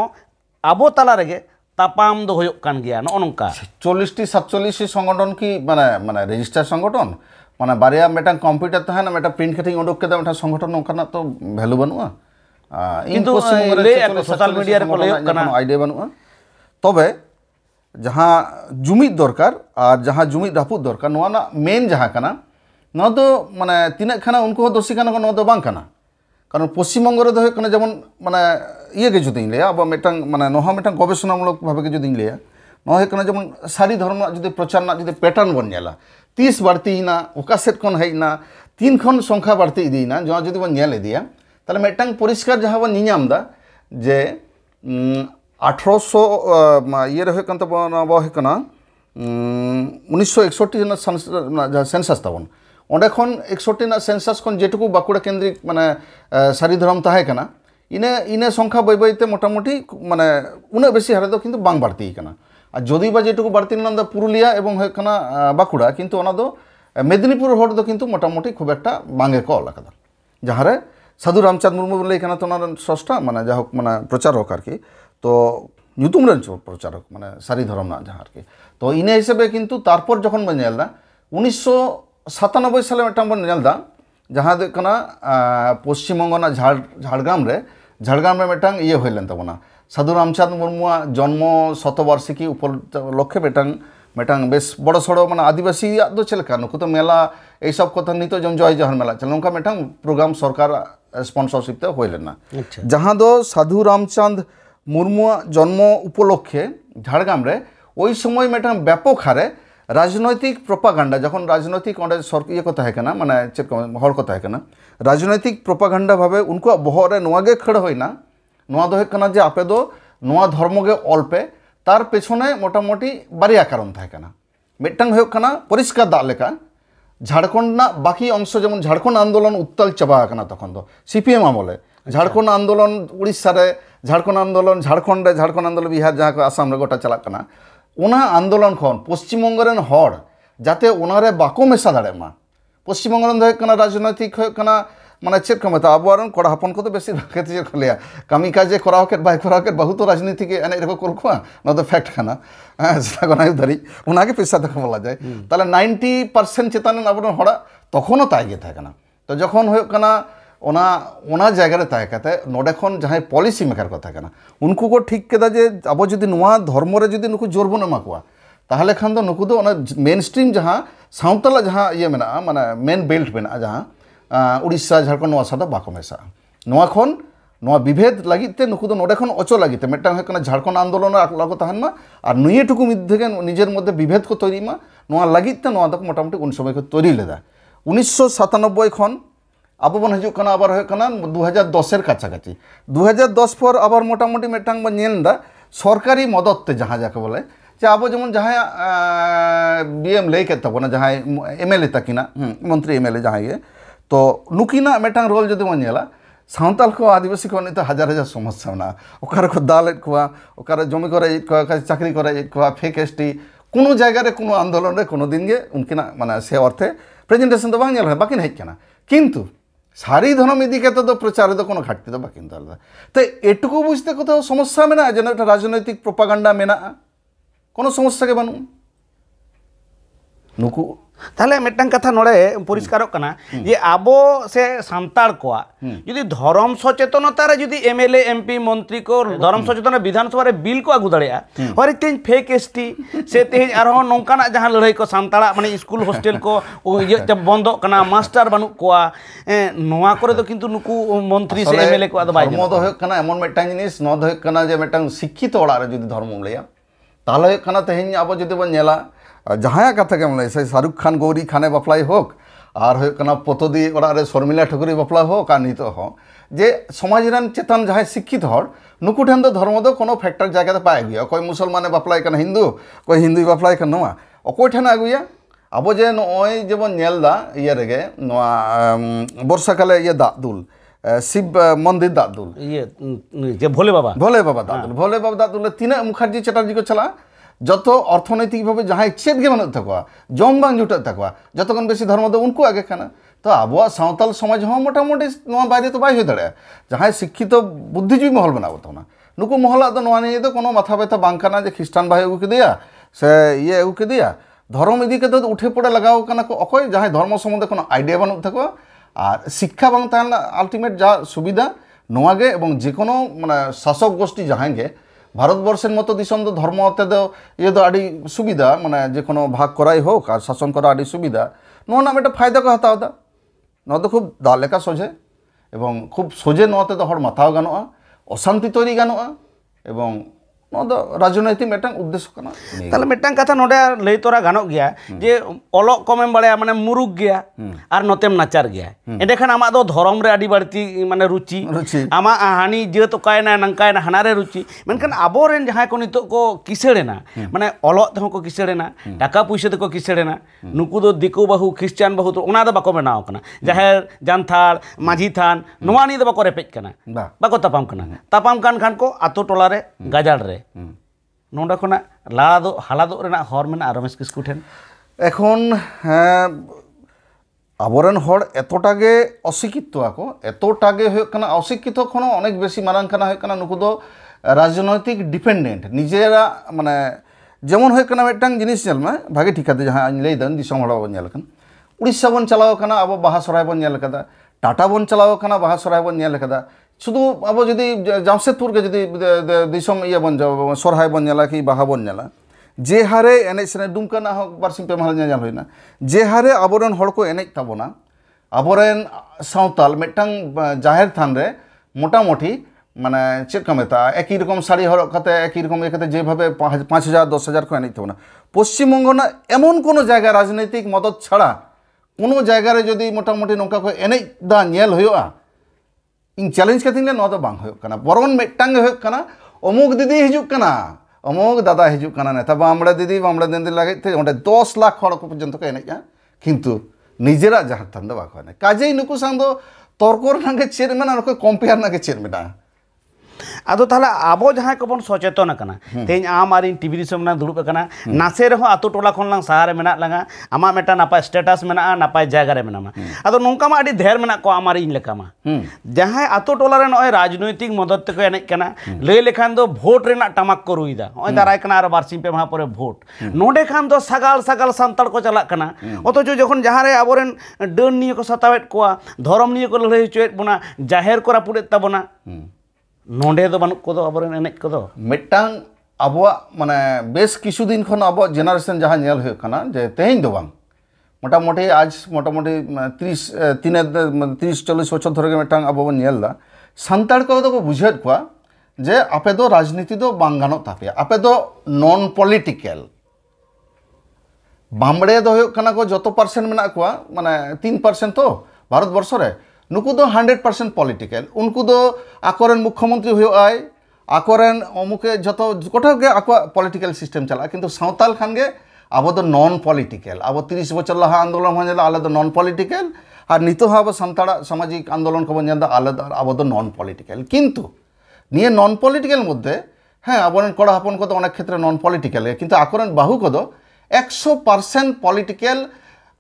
আবো তালা রেগে তাপাম দো হয়ক কান গিয়া নো নকা 46 টি 47 টি সংগঠন কি মানে মানে রেজিস্টার সংগঠন মানে বারিয়া মেটা কম্পিউটার তাহানা মেটা প্রিন্ট কেটিং ওডক কেদা মেটা সংগঠন নকানা তো ভ্যালু বানুয়া तब जहाँ जुमित दरकार और जहाँ जुमित रापूद दरकार मेन जहाँ तो मानने तना खाना उनको दोषी तो कारण पश्चिम बंगे दिन तो जमन मैं ये जो लिया अब मैं मानने गवेषणामूलक भावे जो लिया ना जमन सारी धर्म जो प्रचार जो पेटार्न बनला तीस बाढ़ती हिना सेना तीन खन संख्या बाढ़ती जहाँ जो बन তাহলে মেটাং পরিষ্কার যাহা বন নিজামদা যে 1800 ইয়ে রহে কান্ত বহকনা 1961 जना सेंसस ताबन ओंडे खन 61 ना सेंसस खन जेटुकु बाकुड़ा केंद्रिक माने सारी धर्म ताहे कना इने इने संख्या बय बयते मोटामोटी माने उना बेसी हारे दो किंतु बांग बाड़ती कना আর যদি বা যেটুকু বাড়তি নিলাম দা পুরুলিয়া এবং হয়েখানা বাঁকুড়া কিন্তু ওনা দো মেদিনীপুর হর দো কিন্তু মোটামুটি খুব একটা বাঙে কল আকাদা যাহারে সাধু রামচাঁদ মুর্মু বলে এখানে তো ওনার স্রষ্টা মানে যা হোক মানে প্রচারক আর কি তো ᱧᱩᱛᱩᱢ ᱨᱮᱱ ᱯᱨᱚᱪᱟᱨᱚᱠ ᱢᱟᱱᱮ ᱥᱟᱹᱨᱤ ᱫᱷᱚᱨᱚᱢ ᱨᱮᱱᱟᱜ ᱡᱟᱦᱟᱸ ᱟᱨᱠᱤ ᱛᱚ ᱤᱱᱟᱹ ᱦᱤᱥᱟᱹᱵᱮ ᱠᱤᱱᱛᱩ ᱛᱟᱨᱯᱚᱨ ᱡᱚᱠᱷᱚᱱ ᱵᱚᱱ ᱧᱮᱞ ᱮᱫᱟ ᱩᱱᱤᱥᱥᱚ ᱥᱟᱛᱟᱱᱚᱵᱵᱳᱭ ᱥᱟᱞᱮ ᱢᱤᱫᱴᱟᱝ ᱵᱚᱱ ᱧᱮᱞ ᱮᱫᱟ ᱡᱟᱦᱟᱸ ᱫᱚ ᱠᱟᱱᱟ ᱯᱚᱥᱪᱤᱢᱵᱚᱝᱜᱚ ᱨᱮᱱᱟᱜ ᱡᱷᱟᱲ ᱡᱷᱟᱲᱜᱨᱟᱢ ᱨᱮ ᱡᱷᱟᱲᱜᱨᱟᱢ ᱨᱮ ᱢᱤᱫᱴᱟᱝ ᱤᱭᱟᱹ ᱦᱩᱭ ᱞᱮᱱ ᱛᱟᱵᱚᱱᱟ ᱥᱟᱫᱷᱩ ᱨᱟᱢᱪᱟᱸᱫᱽ ᱢᱩᱨᱢᱩᱣᱟᱜ ᱡᱚᱱᱢᱚ ᱥᱚᱛᱚᱵᱟᱨᱥᱤᱠী ᱩᱯᱚᱞᱚᱠᱠᱷᱮ ᱢᱤᱫᱴᱟᱝ ᱢᱤᱫᱴᱟᱝ ᱵᱮᱥ ᱵᱚᱲᱚ ᱥᱚᱲᱚ ᱢᱟᱱᱮ ᱟᱹᱫᱤᱵᱟᱹᱥᱤᱭᱟᱜ ᱫᱚ ᱪᱮᱫ ᱞᱮᱠᱟ ᱱᱩᱠᱩ ᱫᱚ ᱢᱮᱞᱟ এইসব কথা নিতেও যেমন জয় জহর মেলা ছিল ᱱᱚᱝᱠᱟ ᱢᱤᱫᱴᱟᱝ ᱯᱨᱳᱜᱨᱟᱢ ᱥᱚᱨᱠᱟᱨ ᱥᱯᱚᱱᱥᱚᱨᱥᱤᱯ ᱛᱮ ᱦᱩᱭ ᱞᱮᱱᱟ ᱡᱟᱦᱟᱸ ᱫᱚ ᱥᱟধু ᱨᱟᱢᱪᱟᱸᱫᱽ ᱢᱩᱨᱢᱩᱣᱟᱜ ᱡᱚᱱᱢᱚ ᱩᱯᱚᱞᱚᱠᱠᱷᱮ ঝাড়গ্রাম ᱨᱮ ওই সময় ᱢᱤᱫᱴᱟᱝ ᱵᱮᱯᱚᱠ ᱦᱟᱨᱮ রাজনৈতিক প্রপাগান্ডা যখন রাজনৈতিক অনেক সরকার ইয়ে কথা হেকেনা মানে চেক হর কথা হেকেনা রাজনৈতিক প্রপাগান্ডা ভাবে উনকুয়া বহরে নোয়াগে খড় হইনা নোয়া দো হেকেনা যে আপে দো নোয়া ধর্মগে অল্পে তার পেছনে মোটামুটি ᱵᱟᱨᱭᱟ ᱠᱟᱨᱚᱱ থাকে না ᱢᱤᱫᱴᱟᱝ হোক পরিষ্কার দা লেখা ঝাড়খণ্ড না বাকি অংশ যেমন ঝাড়খণ্ড আন্দোলন উত্তাল চাবা কানা তখন তো সিপিএম আমলে আচ্ছা। ঝাড়খণ্ড আন্দোলন উড়িষ্যার ঝাড়খণ্ড আন্দোলন ঝাড়খণ্ডে ঝাড়খণ্ড আন্দোলন বিহার যা আসাম গোটা চালা ওনা আন্দোলন খন পশ্চিমবঙ্গের হড় যাতে ওনারে বাকো মেশা দাঁড়ে মা পশ্চিমবঙ্গ রাজনৈতিক মানে কমে আবু কড়া হাপন ಚೆರ್ಕೊಮತ್ತೆ ಅಬ್ಬಾರನ್ನು ಕೊಡ ಹಪ್ಪನ್ಕೋದು ಬೆಸಿದಾಗ ಚೆರ್ಕೊಲಿಯ ಕಮ್ಮಿ ಕಾಜೆ ಕೊರಾವಕ್ಕೆ ಬಾಯ್ ಕೊರಾವಕ್ಕೆ ಬಹುತ রাজনীতিকে এনে এরকম করুক হ্যাঁ, না তো ফ্যাক্ট খানা হ্যাঁ সেটা কোনো ধরি ওনাকে পেশা দেখা বলা যায় তাহলে নাইনটি পার্সেন্ট চেতান আপনার হড়া তখনও তাই গিয়ে থাকে না তো যখন হয়ে কানা ওনা ওনা জায়গারে তাই কাতে নোডে খন যাহাই পলিসি মেকার কথা কানা উনকু কো ঠিক কেদা যে আব যদি নয়া ধর্মরে যদি নুকু জোরবো না মাকুয়া তাহলে খান তো নুকু তো ওনা মেন স্ট্রিম যাহা সাঁওতালা যাহা ইয়ে মেনা মানে মেন বেল্ট মেনা যাহা ᱩᱲᱤᱥᱥᱟ ᱡᱷᱟᱲᱠᱷᱚᱸᱰ ᱱᱚᱣᱟ ᱥᱟᱫᱟ ᱵᱟᱠᱚ ᱢᱮᱥᱟᱜᱼᱟ ᱱᱚᱣᱟ ᱠᱷᱚᱱ ᱱᱚᱣᱟ ᱵᱤᱵᱷᱮᱫ ᱞᱟᱹᱜᱤᱫ ᱛᱮ ᱱᱩᱠᱩ ᱫᱚ ᱱᱚᱰᱮ ᱠᱷᱚᱱ ᱚᱪᱚ ᱞᱟᱹᱜᱤᱫ ᱛᱮ ᱢᱤᱫᱴᱟᱝ ᱦᱩᱭᱩᱜ ᱠᱟᱱᱟ ᱡᱷᱟᱲᱠᱷᱚᱸᱰ ᱟᱱᱫᱳᱞᱚᱱ ᱟᱠᱞᱟ ᱠᱚ ᱛᱟᱦᱮᱱ ᱢᱟ ᱟᱨ ᱱᱤᱭᱟᱹ ᱴᱩᱠᱩ ᱢᱤᱫ ᱛᱮᱜᱮ ᱱᱤᱡᱮর মধ্যে ᱵᱤᱵᱷᱮᱫ ᱠᱚ ᱛৈরি ᱢᱟ ᱱᱚᱣᱟ ᱞᱟᱹᱜᱤᱫ ᱛᱮ ᱱᱚᱣᱟ ᱫᱚ ᱢᱚᱴᱟᱢᱩᱴᱤ ᱩᱱ ᱥᱚᱢᱚᱭ ᱠᱚ ᱛৈরি ᱞᱮᱫᱟ ᱩᱱᱤᱥᱥᱚ ᱥᱟᱛᱟᱱᱚᱵᱵᱚই ᱠᱷᱚᱱ আবো বন হজুক কানা আবার হয়ে কানা 2010 এর কাছাকাছি 2010 পর আবার মোটামুটি মেটাং বা নেনদা সরকারি মদততে যাহা যাকে বলে যে আবো যেমন যাহা বিএম লেই করতে পারে যাহা এমএলএ তাকিনা মন্ত্রী এমএলএ যাহা ইয়ে ᱛᱚ ᱱᱩᱠᱤᱱᱟᱜ ᱢᱤᱫᱴᱟᱝ ᱨᱳᱞ ᱡᱩᱫᱤ ᱵᱚᱱ ᱧᱮᱞᱟ ᱥᱟᱱᱛᱟᱞ ᱠᱚ ᱟᱹᱫᱤᱵᱟᱹᱥᱤ ᱠᱚ ᱱᱤᱛᱚᱜ ᱦᱟᱡᱟᱨ ᱦᱟᱡᱟᱨ ᱥᱚᱢᱚᱥᱥᱟ ᱢᱮᱱᱟᱜᱼᱟ ᱚᱠᱟᱨᱮᱠᱚ ᱫᱟᱞᱮᱫ ᱠᱚᱣᱟ ᱚᱠᱟᱨᱮ ᱡᱚᱢᱤ ᱠᱚ ᱨᱮᱡ ᱠᱚᱣᱟ ᱚᱠᱟ ᱪᱟᱹᱠরি ᱠᱚ ᱨᱮᱡ ᱠᱚᱣᱟ ᱯᱷᱮᱠ ᱮᱥᱴᱤ কোনো জায়গারে কোনো আন্দোলনে কোনো দিন গিয়ে উনকিনা মানে সে অর্থে প্রেজেন্টেশন তো বাংলা হয় বাকিন হেজ কেনা কিন্তু সারি ধর্ম এদিকে তো প্রচারে তো কোনো ঘাটতি তো বাকিন তো আলাদা তো এটুকু বুঝতে কোথাও সমস্যা মেনা যেন একটা রাজনৈতিক প্রোপাগান্ডা মেনা কোনো সমস্যা কে বানু নুকু तेलटा कथा नड़े परिष्कार जे हम्म। अब से सानता को जी धर्म सचेतनतार जी एम एल एम पी मंत्री को हम्म। धर्म सचेतन विधानसभा बिल को आगू दाड़ा हम्म। और तेज फेक एस टी से तेज और नौकान जहाँ लड़ाई को सानता मैं स्कूल होस्टेल को इजे बंद मास्टर बनू को ना कोरे तो कितु नुक मंत्री से एम एल ए को एमटा जिस नदा जो मिट्टी शिक्षित जो धर्म लिया तेज अब जो बोला ᱡᱟᱦᱟᱸᱭᱟᱜ ᱠᱟᱛᱷᱟ ᱜᱮᱢ ᱞᱟᱹᱭ ᱥᱮ ᱥᱟᱨᱩᱠ ᱠᱷᱟᱱ ᱜᱳᱨᱤ ᱠᱷᱟᱱᱮ ᱵᱟᱯᱞᱟᱭ ᱦᱳᱠ ᱟᱨ ᱦᱩᱭᱩᱜ ᱠᱟᱱᱟ ᱯᱚᱛᱚᱫᱤ ᱚᱲᱟᱜ ᱨᱮ ᱥᱚᱨᱢᱤᱞᱟ ᱴᱷᱟᱹᱠᱩᱨᱤ ᱵᱟᱯᱞᱟ ᱦᱳᱠ ᱟᱨ ᱱᱤᱛᱚᱜ ᱦᱚᱸ ᱡᱮ ᱥᱚᱢᱟᱡᱽ ᱨᱮᱱ ᱪᱮᱛᱟᱱ ᱡᱟᱦᱟᱸᱭ ᱥᱤᱠᱠᱷᱤᱛ ᱦᱚᱲ ᱱᱩᱠᱩ ᱴᱷᱮᱱ ᱫᱚ ᱫᱷᱚᱨᱢᱚ ᱫᱚ ᱠᱳᱱᱳ ᱯᱷᱮᱠᱴᱟᱨ ᱡᱟᱭᱜᱟ ᱫᱚ ᱵᱟᱭ ᱟᱹᱜᱩᱭᱟ ᱚᱠᱚᱭ ᱢᱩᱥᱞᱢᱟᱱᱮ ᱵᱟᱯᱞᱟᱭ ᱠᱟᱱᱟ ᱦᱤᱱᱫᱩ ᱚᱠᱚᱭ ᱦᱤᱱᱫᱩᱭ ᱵᱟᱯᱞᱟᱭ ᱠᱟᱱᱟ ᱱᱚᱣᱟ ᱚᱠᱚᱭ ᱴᱷᱮᱱ ᱟᱹᱜᱩᱭᱟ ᱟᱵᱚ ᱡᱮ ᱱᱚᱜᱼᱚᱭ ᱡᱮᱵᱚᱱ ᱧᱮᱞᱫᱟ ᱤᱭᱟᱹ ᱨᱮᱜᱮ ᱱᱚᱣᱟ ᱵᱚᱨᱥᱟ ᱠᱟᱞᱮ ᱤᱭᱟᱹ ᱫᱟᱜ ᱫᱩᱞ শিব মন্দির দাদুল ইয়ে ভোলে বাবা ভোলে বাবা দাদুল ভোলে বাবা দাদুলে তিনা মুখার্জি চ্যাটার্জি কো চালা ᱡᱚᱛᱚ ᱚᱨᱛᱷᱚᱱᱳᱭᱛᱤᱠ ᱵᱷᱟᱵᱮ ᱡᱟᱦᱟᱸ ᱪᱮᱫ ᱜᱮ ᱵᱟᱹᱱᱩᱜ ᱛᱟᱠᱚᱣᱟ ᱡᱚᱢ ᱵᱟᱝ ᱡᱩᱴᱟᱹᱜ ᱛᱟᱠᱚᱣᱟ ᱡᱚᱛᱚ ᱠᱷᱚᱱ ᱵᱮᱥᱤ ᱫᱷᱚᱨᱢᱚ ᱫᱚ ᱩᱱᱠᱩᱣᱟᱜ ᱜᱮ ᱠᱟᱱᱟ ᱛᱚ ᱟᱵᱚᱣᱟᱜ ᱥᱟᱶᱛᱟᱞ ᱥᱚᱢᱟᱡᱽ ᱦᱚᱸ ᱢᱚᱴᱟᱢᱩᱴᱤ ᱱᱚᱣᱟ ᱵᱟᱭᱨᱮ ᱛᱚ ᱵᱟᱭ ᱦᱩᱭ ᱫᱟᱲᱮᱭᱟᱜᱼᱟ ᱡᱟᱦᱟᱸᱭ ᱥᱤᱠᱠᱷᱤᱛᱚ ᱵᱩᱫᱽᱫᱷᱤᱡীᱵᱤ ᱢᱚᱦᱚᱞ ᱢᱮᱱᱟᱜ ᱠᱚ ᱛᱟᱵᱚᱱᱟ ᱱᱩᱠᱩ ᱢᱚᱦᱚᱞᱟᱜ ᱫᱚ ᱱᱚᱣᱟ ᱱᱤᱭᱮ ᱫᱚ ᱠᱳᱱᱳ ᱢᱟথᱟ ᱵᱮᱛᱟ ᱵᱟᱝ ᱠᱟᱱᱟ ᱡᱮ ᱠᱷᱤᱥᱴᱟᱱ ᱵᱷᱟᱭ ᱟᱹᱜᱩ ᱠᱮᱫᱮᱭᱟ ᱥᱮ ᱤᱭᱟᱹ ᱟᱹᱜᱩ ᱠᱮᱫᱮᱭᱟ ধর্ম ইদি কাতে উঠে পড়ে লাগাও কানা অকয় যাহাই ধর্ম সম্বন্ধে কোনো আইডিয়া বানুক থাকো আর শিক্ষা বাং তাহলে আলটিমেট যা সুবিধা নোয়াগে এবং যে কোনো মানে শাসক গোষ্ঠী যাহাইগে ভারতবর্ষের মতো দিশন তো ধর্ম তেদো ইয়ে তো আড়ি সুবিধা মানে যে কোনো ভাগ করাই হোক আর শাসন করা আড়ি সুবিধা নয় নাম এটা ফায়দা কো হাতা হতা নয়তো খুব দালেকা সোজে এবং খুব সোজে নোয়াতে তো হর মাথাও গানোয়া অশান্তি তৈরি গানোয়া এবং ᱱᱚᱣᱟ ᱫᱚ ᱨᱟᱡᱽᱱᱚᱭᱛᱤᱠ ᱢᱤᱫᱴᱟᱝ ᱩᱫᱽᱫᱮᱥᱥᱚ ᱠᱟᱱᱟ ᱛᱟᱦᱞᱮ ᱢᱤᱫᱴᱟᱝ ᱠᱟᱛᱷᱟ ᱱᱚᱰᱮ ᱞᱟᱹᱭ ᱛᱚᱨᱟ ᱜᱟᱱᱚᱜ ᱜᱮᱭᱟ ᱡᱮ ᱚᱞᱚᱜ ᱠᱚᱢᱮᱢ ᱵᱟᱲᱟᱭᱟ ᱢᱟᱱᱮ ᱢᱩᱨᱩᱠ ᱜᱮᱭᱟ ᱟᱨ ᱱᱚᱛᱮᱢ ᱱᱟᱪᱟᱨ ᱜᱮᱭᱟ ᱮᱸᱰᱮᱠᱷᱟᱱ ᱟᱢᱟᱜ ᱫᱚ ᱫᱷᱚᱨᱚᱢ ᱨᱮ ᱟᱹᱰᱤ ᱵᱟᱹᱲᱛᱤ ᱢᱟᱱᱮ ᱨᱩᱪᱤ ᱟᱢᱟᱜ ᱦᱟᱹᱱᱤ ᱡᱟᱹᱛ ᱚᱠᱟᱭᱮᱱᱟ ᱱᱟᱝᱠᱟᱭᱮᱱᱟ ᱦᱟᱱᱟᱨᱮ ᱨᱩᱪᱤ ᱢᱮᱱᱠᱷᱟᱱ ᱟᱵᱚᱨᱮᱱ ᱡᱟᱦᱟᱸᱭ ᱠᱚ ᱱᱤᱛᱚᱜ ᱠᱚ ᱠᱤᱥᱟᱹᱬᱮᱱᱟ ᱢᱟᱱᱮ ᱚᱞᱚᱜ ᱛᱮᱦᱚᱸ ᱠᱚ ᱠᱤᱥᱟᱹᱬᱮᱱᱟ ᱴᱟᱠᱟ ᱯᱩᱭᱥᱟᱹ ᱛᱮᱠᱚ ᱠᱤᱥᱟᱹᱬᱮᱱᱟ ᱱᱩᱠᱩ ᱫᱚ ᱫᱤᱠᱩ ᱵᱟᱹᱦᱩ ᱠᱷᱨᱤᱥᱪᱟᱱ ᱵᱟᱹᱦᱩ ᱫᱚ ᱚᱱᱟ ᱫᱚ ᱵᱟᱠᱚ ᱵᱮᱱᱟᱣ ᱠᱟᱱᱟ ᱡᱟᱦᱮᱨ ᱡᱟᱱᱛᱷᱟᱲ ᱢᱟᱹᱡᱷᱤ ᱛᱷᱟᱱ ᱱᱚᱣᱟ ᱱᱤᱭᱟᱹ ᱫᱚ ᱵᱟᱠᱚ ᱨᱮᱯᱮᱡ ᱠᱟᱱᱟ ᱵᱟᱠᱚ ᱛᱟᱯᱟᱢ ᱠᱟᱱᱟ ᱛᱟᱯᱟᱢ ᱠᱟᱱ ᱠᱷᱟᱱ ᱠᱚ ᱟᱛᱳ ᱴᱚᱞᱟᱨᱮ ᱜᱟᱡᱟᱲ ᱨᱮ নোডা ᱠᱷᱚᱱᱟᱜ ᱞᱟᱲᱟᱫᱚᱜ ᱦᱟᱞᱟᱫᱚᱜ ᱨᱮᱱᱟᱜ ᱦᱚᱨ ᱢᱮᱱᱟᱜᱼᱟ ᱨᱚᱢᱮᱥ ᱠᱤᱥᱠᱩ ᱴᱷᱮᱱ এখন আবরেন হর এতটাগে অশিক্ষিত আকো এতটাগে হয়ে কানা অশিক্ষিত খনো অনেক বেশি মারাং কানা নুকুদো রাজনৈতিক ডিপেন্ডেন্ট নিজেরা মানে যেমন হয়ে জিনিস জেলমে ভাগে ঠিকাতে যাহা আমি লাই উড়িষ্যা বন চালাও কানা বাহা সরাই বন টাটা বন চালাও বাহা সরাই বন শুধু আবু যদি জামশেদপুরকে যদি দিশম ইয়ে বন সরহাই বন নেলা কি বাহা বন নেলা যে হারে এনেজ সেনে ডুমকা না হোক বারসিং পে মারা ᱧᱮᱞ হইনা যে হারে আবরেন হড়কো এনেজ তাবনা আবরেন সাঁওতাল ᱥᱟᱶᱛᱟᱞ জাহের থানরে মোটামুটি মানে চেক মেতা একই রকম শাড়ি হর কাতে একই রকম এখানে যেভাবে পাঁচ হাজার দশ হাজার করে নিতে হবে না পশ্চিমবঙ্গ না এমন কোনো জায়গায় রাজনৈতিক মদত ছাড়া কোনো জায়গায় যদি মোটামুটি নৌকা করে এনেজ দা নেল হওয়া ᱤᱧ ᱪᱮᱞᱮᱧᱡ ᱠᱟᱛᱤᱧ ᱞᱮ ᱱᱚᱣᱟ ᱫᱚ ᱵᱟᱝ ᱦᱩᱭᱩᱜ ᱠᱟᱱᱟ ᱵᱚᱨᱚᱱ ᱢᱤᱫᱴᱟᱝ ᱜᱮ ᱦᱩᱭᱩᱜ ᱠᱟᱱᱟ ᱚᱢᱩᱠ ᱫᱤᱫᱤ ᱦᱤᱡᱩᱜ ᱠᱟᱱᱟ ᱚᱢᱩᱠ ᱫᱟᱫᱟ ᱦᱤᱡᱩᱜ ᱠᱟᱱᱟ ᱱᱮᱛᱟ ᱵᱟᱢᱲᱮ ᱫᱤᱫᱤ ᱵᱟᱢᱲᱮ ᱫᱤᱫᱤ ᱞᱟᱹᱜᱤᱫ ᱛᱮ ᱚᱸᱰᱮ 10 ᱞᱟᱠᱷ ᱦᱚᱲ ᱠᱚ ᱯᱚᱨᱡᱚᱱᱛᱚ ᱠᱚ ᱮᱱᱮᱡᱼᱟ ᱠᱤᱱᱛᱩ ᱱᱤᱡᱮᱨᱟᱜ ᱡᱟᱦᱟᱸ ᱛᱟᱱ ᱫᱚ ᱵᱟᱠᱚ ᱮᱱᱮᱡ ᱠᱟᱡᱮᱭ ᱱᱩᱠᱩ ᱥᱟᱝ ᱫᱚ ᱛᱚᱨᱠᱚ ᱨᱮᱱᱟᱜ ᱜᱮ ᱪᱮᱫ ᱢᱮᱱᱟᱜᱼᱟ ᱱᱩᱠᱩ ᱠᱚᱢᱯᱮᱭᱟᱨ ᱨᱮᱱᱟᱜ ᱜᱮ ᱪᱮᱫ ᱢᱮᱱᱟᱜᱼᱟ ᱟᱫᱚ ᱛᱟᱦᱞᱮ ᱟᱵᱚ ᱡᱟᱦᱟᱸᱭ ᱠᱚᱵᱚᱱ ᱥᱚᱪᱮᱛᱚᱱ ᱟᱠᱟᱱᱟ ᱛᱮᱦᱮᱧ ᱟᱢ ᱟᱨ ᱤᱧ ᱴᱤᱵᱷᱤ ᱫᱤᱥᱚᱢ ᱨᱮᱱᱟᱜ ᱫᱩᱲᱩᱵ ᱟᱠᱟᱱᱟ ᱱᱟᱥᱮ ᱨᱮᱦᱚᱸ ᱟᱛᱳ ᱴᱚᱞᱟ ᱠᱷᱚᱱ ᱞᱟᱝ ᱥᱟᱦᱟᱨᱮ ᱢᱮᱱᱟᱜ ᱞᱟᱝᱟ ᱟᱢᱟᱜ ᱢᱤᱫᱴᱟᱝ ᱱᱟᱯᱟᱭ ᱥᱴᱮᱴᱟᱥ ᱢᱮᱱᱟᱜᱼᱟ ᱱᱟᱯᱟᱭ ᱡᱟᱭᱜᱟ ᱨᱮ ᱢᱮᱱᱟᱢᱟ ᱟᱫᱚ ᱱᱚᱝᱠᱟ ᱢᱟ ᱟᱹᱰᱤ ᱰᱷᱮᱨ ᱢᱮᱱᱟᱜ ᱠᱚᱣᱟ ᱟᱢ ᱟᱨ ᱤᱧ ᱞᱮᱠᱟ ᱢᱟ ᱡᱟᱦᱟᱸᱭ ᱟᱛᱳ ᱴᱚᱞᱟ ᱨᱮ ᱱᱚᱜᱼᱚᱭ ᱨᱟᱡᱽᱱᱳᱭᱛᱤᱠ ᱢᱚᱫᱚᱫ ᱛᱮᱠᱚ ᱮᱱᱮᱡ ᱠᱟᱱᱟ ᱞᱟᱹᱭ ᱞᱮᱠᱷᱟᱱ ᱫᱚ ᱵᱷᱳᱴ ᱨᱮᱱᱟᱜ ᱴᱟᱢᱟᱠ ᱠᱚ ᱨᱩᱭᱫᱟ ᱱᱚᱜᱼᱚᱭ ᱫᱟᱨᱟᱭ ᱠᱟᱱᱟ ᱟᱨ ᱵᱟᱨᱥᱤᱧ ᱯᱮ ᱢᱟᱦᱟ ᱯᱚᱨᱮ ᱵᱷᱳᱴ ᱱᱚᱰᱮ ᱠᱷᱟᱱ ᱫᱚ ᱥᱟᱜᱟᱞ ᱥᱟᱜᱟᱞ ᱥᱟᱱᱛᱟᱲ ᱠᱚ ᱪᱟᱞᱟᱜ ᱠᱟᱱᱟ ᱚᱛᱚᱪᱚ ᱡᱚᱠᱷᱚᱱ ᱡᱟᱦᱟᱸ ᱨᱮ ᱟᱵᱚᱨᱮᱱ ᱰᱟᱹᱱ ᱱᱤᱭᱟᱹ ᱠᱚ ᱥᱟᱛᱟᱣᱮᱫ ᱠᱚᱣᱟ ᱫᱷᱚᱨᱚᱢ ᱱᱤᱭᱟᱹ ᱠᱚ ᱞᱟᱹᱲᱦᱟᱹᱭ ᱦᱚᱪᱚᱭᱮᱫ ᱵᱚᱱᱟ ᱡᱟᱦᱮᱨ ᱠᱚ ᱨᱟᱹᱯᱩᱫᱮᱫ ᱛᱟᱵᱚᱱᱟ ᱱᱚᱸᱰᱮ ᱫᱚ ᱵᱟᱹᱱᱩᱜ ᱠᱚᱫᱚ ᱟᱵᱚᱨᱮᱱ ᱮᱱᱮᱡ ᱠᱚᱫᱚ ᱢᱤᱫᱴᱟᱝ ᱟᱵᱚᱣᱟᱜ ᱢᱟᱱᱮ ᱵᱮᱥ ᱠᱤᱪᱷᱩ ᱫᱤᱱ ᱠᱷᱚᱱ ᱟᱵᱚᱣᱟᱜ ᱡᱮᱱᱟᱨᱮᱥᱚᱱ ᱡᱟᱦᱟᱸ ᱧᱮᱞ ᱦᱩᱭᱩᱜ ᱠᱟᱱᱟ ᱡᱮ ᱛᱮᱦᱮᱧ ᱫᱚ ᱵᱟᱝ ᱢᱚᱴᱟᱢᱩᱴᱤ ᱟᱡ ᱢᱚᱴᱟᱢᱩᱴᱤ ᱛᱤᱨᱤᱥ ᱛᱤᱱᱮ ᱛᱤᱨᱤᱥ ᱪᱚᱞᱞᱤᱥ ᱵᱚᱪᱷᱚᱨ ᱫᱷᱚᱨᱮ ᱢᱤᱫᱴᱟᱝ ᱟᱵᱚ ᱵᱚᱱ ᱧᱮᱞ ᱮᱫᱟ ᱥᱟᱱᱛᱟᱲ ᱠᱚᱫᱚ ᱠᱚ ᱵᱩᱡᱷᱟᱹᱣᱮᱫ ᱠᱚᱣᱟ ᱡᱮ ᱟᱯᱮ ᱫᱚ ᱨᱟᱡᱽᱱᱤᱛᱤ ᱫᱚ ᱵᱟᱝ ᱜᱟᱱᱚᱜ ᱛᱟᱯᱮᱭᱟ ᱟᱯᱮ ᱫᱚ ᱱᱚᱱ ᱯᱚᱞᱤᱴᱤᱠᱮᱞ ᱵᱟᱢᱲᱮ ᱫᱚ ᱦᱩᱭᱩᱜ ᱠᱟᱱᱟ ᱠᱚ ᱡᱚᱛᱚ ᱯᱟᱨᱥᱮᱱ ᱢᱮᱱᱟᱜ ᱠᱚᱣᱟ ᱢᱟᱱᱮ ᱛᱤᱱ ᱯᱟᱨᱥᱮᱱ ᱛᱚ ᱵᱷᱟᱨᱚᱛ ᱵᱚᱨᱥᱚ ᱨᱮ ᱱᱩᱠᱩ ᱫᱚ ᱦᱟᱱᱰᱨᱮᱰ ᱯᱟᱨᱥᱮᱱᱴ ᱯᱚᱞᱤᱴᱤᱠᱮᱞ ᱩᱱᱠᱩ ᱫᱚ ᱟᱠᱚᱨᱮᱱ ᱢᱩᱠᱠᱷᱚᱢᱚᱱᱛᱨᱤ ᱦᱩᱭᱩᱜᱼᱟᱭ ᱟᱠᱚᱨᱮᱱ ᱚᱢᱩᱠᱮ ᱡᱚᱛᱚ ᱜᱚᱴᱟ ᱜᱮ ᱟᱠᱚᱣᱟᱜ ᱯᱚᱞᱤᱴᱤᱠᱮᱞ ᱥᱤᱥᱴᱮᱢ ᱪᱟᱞᱟᱜᱼᱟ ᱠᱤᱱᱛᱩ ᱥᱟᱶᱛᱟᱞ ᱠᱷᱟᱱ ᱜᱮ ᱟᱵᱚ ᱫᱚ ᱱᱚᱱ ᱯᱚᱞᱤᱴᱤᱠᱮᱞ ᱟᱵᱚ ᱛᱤᱨᱤᱥ ᱵᱚᱪᱷᱚᱨ ᱞᱟᱦᱟ ᱟᱱᱫᱳᱞᱚᱱ ᱦᱚᱸ ᱧᱮᱞᱟ ᱟᱞᱮ ᱫᱚ ᱱᱚᱱ ᱯᱚᱞᱤᱴᱤᱠᱮᱞ ᱟᱨ ᱱᱤᱛᱚᱜ ᱦᱚᱸ ᱟᱵᱚ ᱥᱟᱱᱛᱟᱲᱟᱜ ᱥᱟᱢᱟᱡᱤᱠ ᱟᱱᱫᱳᱞᱚᱱ ᱠᱚᱵᱚᱱ ᱧᱮᱞ ᱮᱫᱟ ᱟᱞᱮ ᱫᱚ ᱟᱵᱚ ᱫᱚ ᱱᱚᱱ ᱯᱚᱞᱤᱴᱤᱠᱮᱞ ᱠᱤᱱᱛু নিয়ে নন পলিটিক্যাল মধ্যে হ্যাঁ আবরণ করা হাপন কত অনেক ক্ষেত্রে নন পলিটিক্যাল কিন্তু আকরণ বাহু কত একশো পার্সেন্ট পলিটিক্যাল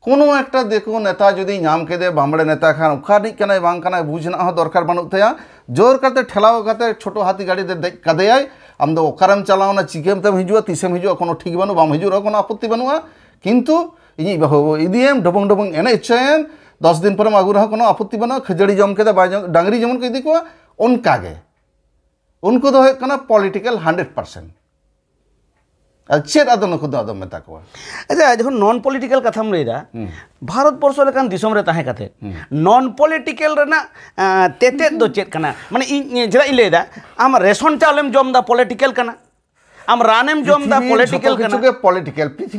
কোনো একটা দেখুন নেতা যদি নাম কেদে বামড়ে নেতা খান ওখানে কানাই বাং কানাই বুঝনা হ দরকার বানুক তায়া জোর কাতে ঠেলাও কাতে ছোট হাতি গাড়ি দে কাদেয়াই আমদো ওকারাম চালাওনা চিকেম তাম হিজুয়া তিসেম হিজুয়া কোনো ঠিক বানু বাম হিজুরা কোনো আপত্তি বানুয়া কিন্তু ইনি বাহু ইদিএম ডবং ডবং এনে ইচ্ছায়েন দশ দিন পরে মাগুরা কোনো আপত্তি বানুয়া খেজাড়ি জম কেদে বাই ডাঙ্গরি যেমন কে ইদি কোয়া অনকাগে উনকো দো হয় কানা পলিটিক্যাল হান্ড্রেড পার্সেন্ট ᱪᱮᱫ ᱟᱫᱚ ᱱᱩᱠᱩ ᱫᱚ ᱟᱫᱚ ᱢᱮᱛᱟ ᱠᱚᱣᱟ ᱟᱪᱪᱷᱟ ᱡᱚᱠᱷᱚᱱ ᱱᱚᱱ ᱯᱚᱞᱤᱴᱤᱠᱮᱞ ᱠᱟᱛᱷᱟᱢ ᱞᱟᱹᱭᱫᱟ ᱵᱷᱟᱨᱚᱛ ᱵᱚᱨᱥᱚ ᱞᱮᱠᱟᱱ ᱫᱤᱥᱚᱢ ᱨᱮ ᱛᱟᱦᱮᱸ ᱠᱟᱛᱮ ᱱᱚᱱ ᱯᱚᱞᱤᱴᱤᱠᱮᱞ ᱨᱮᱱᱟᱜ ᱛᱮᱛᱮᱫ ᱫᱚ ᱪᱮᱫ ᱠᱟᱱᱟ ᱢᱟᱱᱮ ᱤᱧ ᱪᱮᱫᱟᱜ ᱤᱧ ᱞᱟᱹᱭᱫᱟ ᱟᱢ ᱨᱮᱥᱚᱱ ᱪᱟᱣᱞᱮᱢ ᱡᱚᱢ ᱮᱫᱟ ᱯᱚᱞᱤᱴᱤᱠᱮᱞ ᱠᱟᱱᱟ রাজনীতি রাজনীতি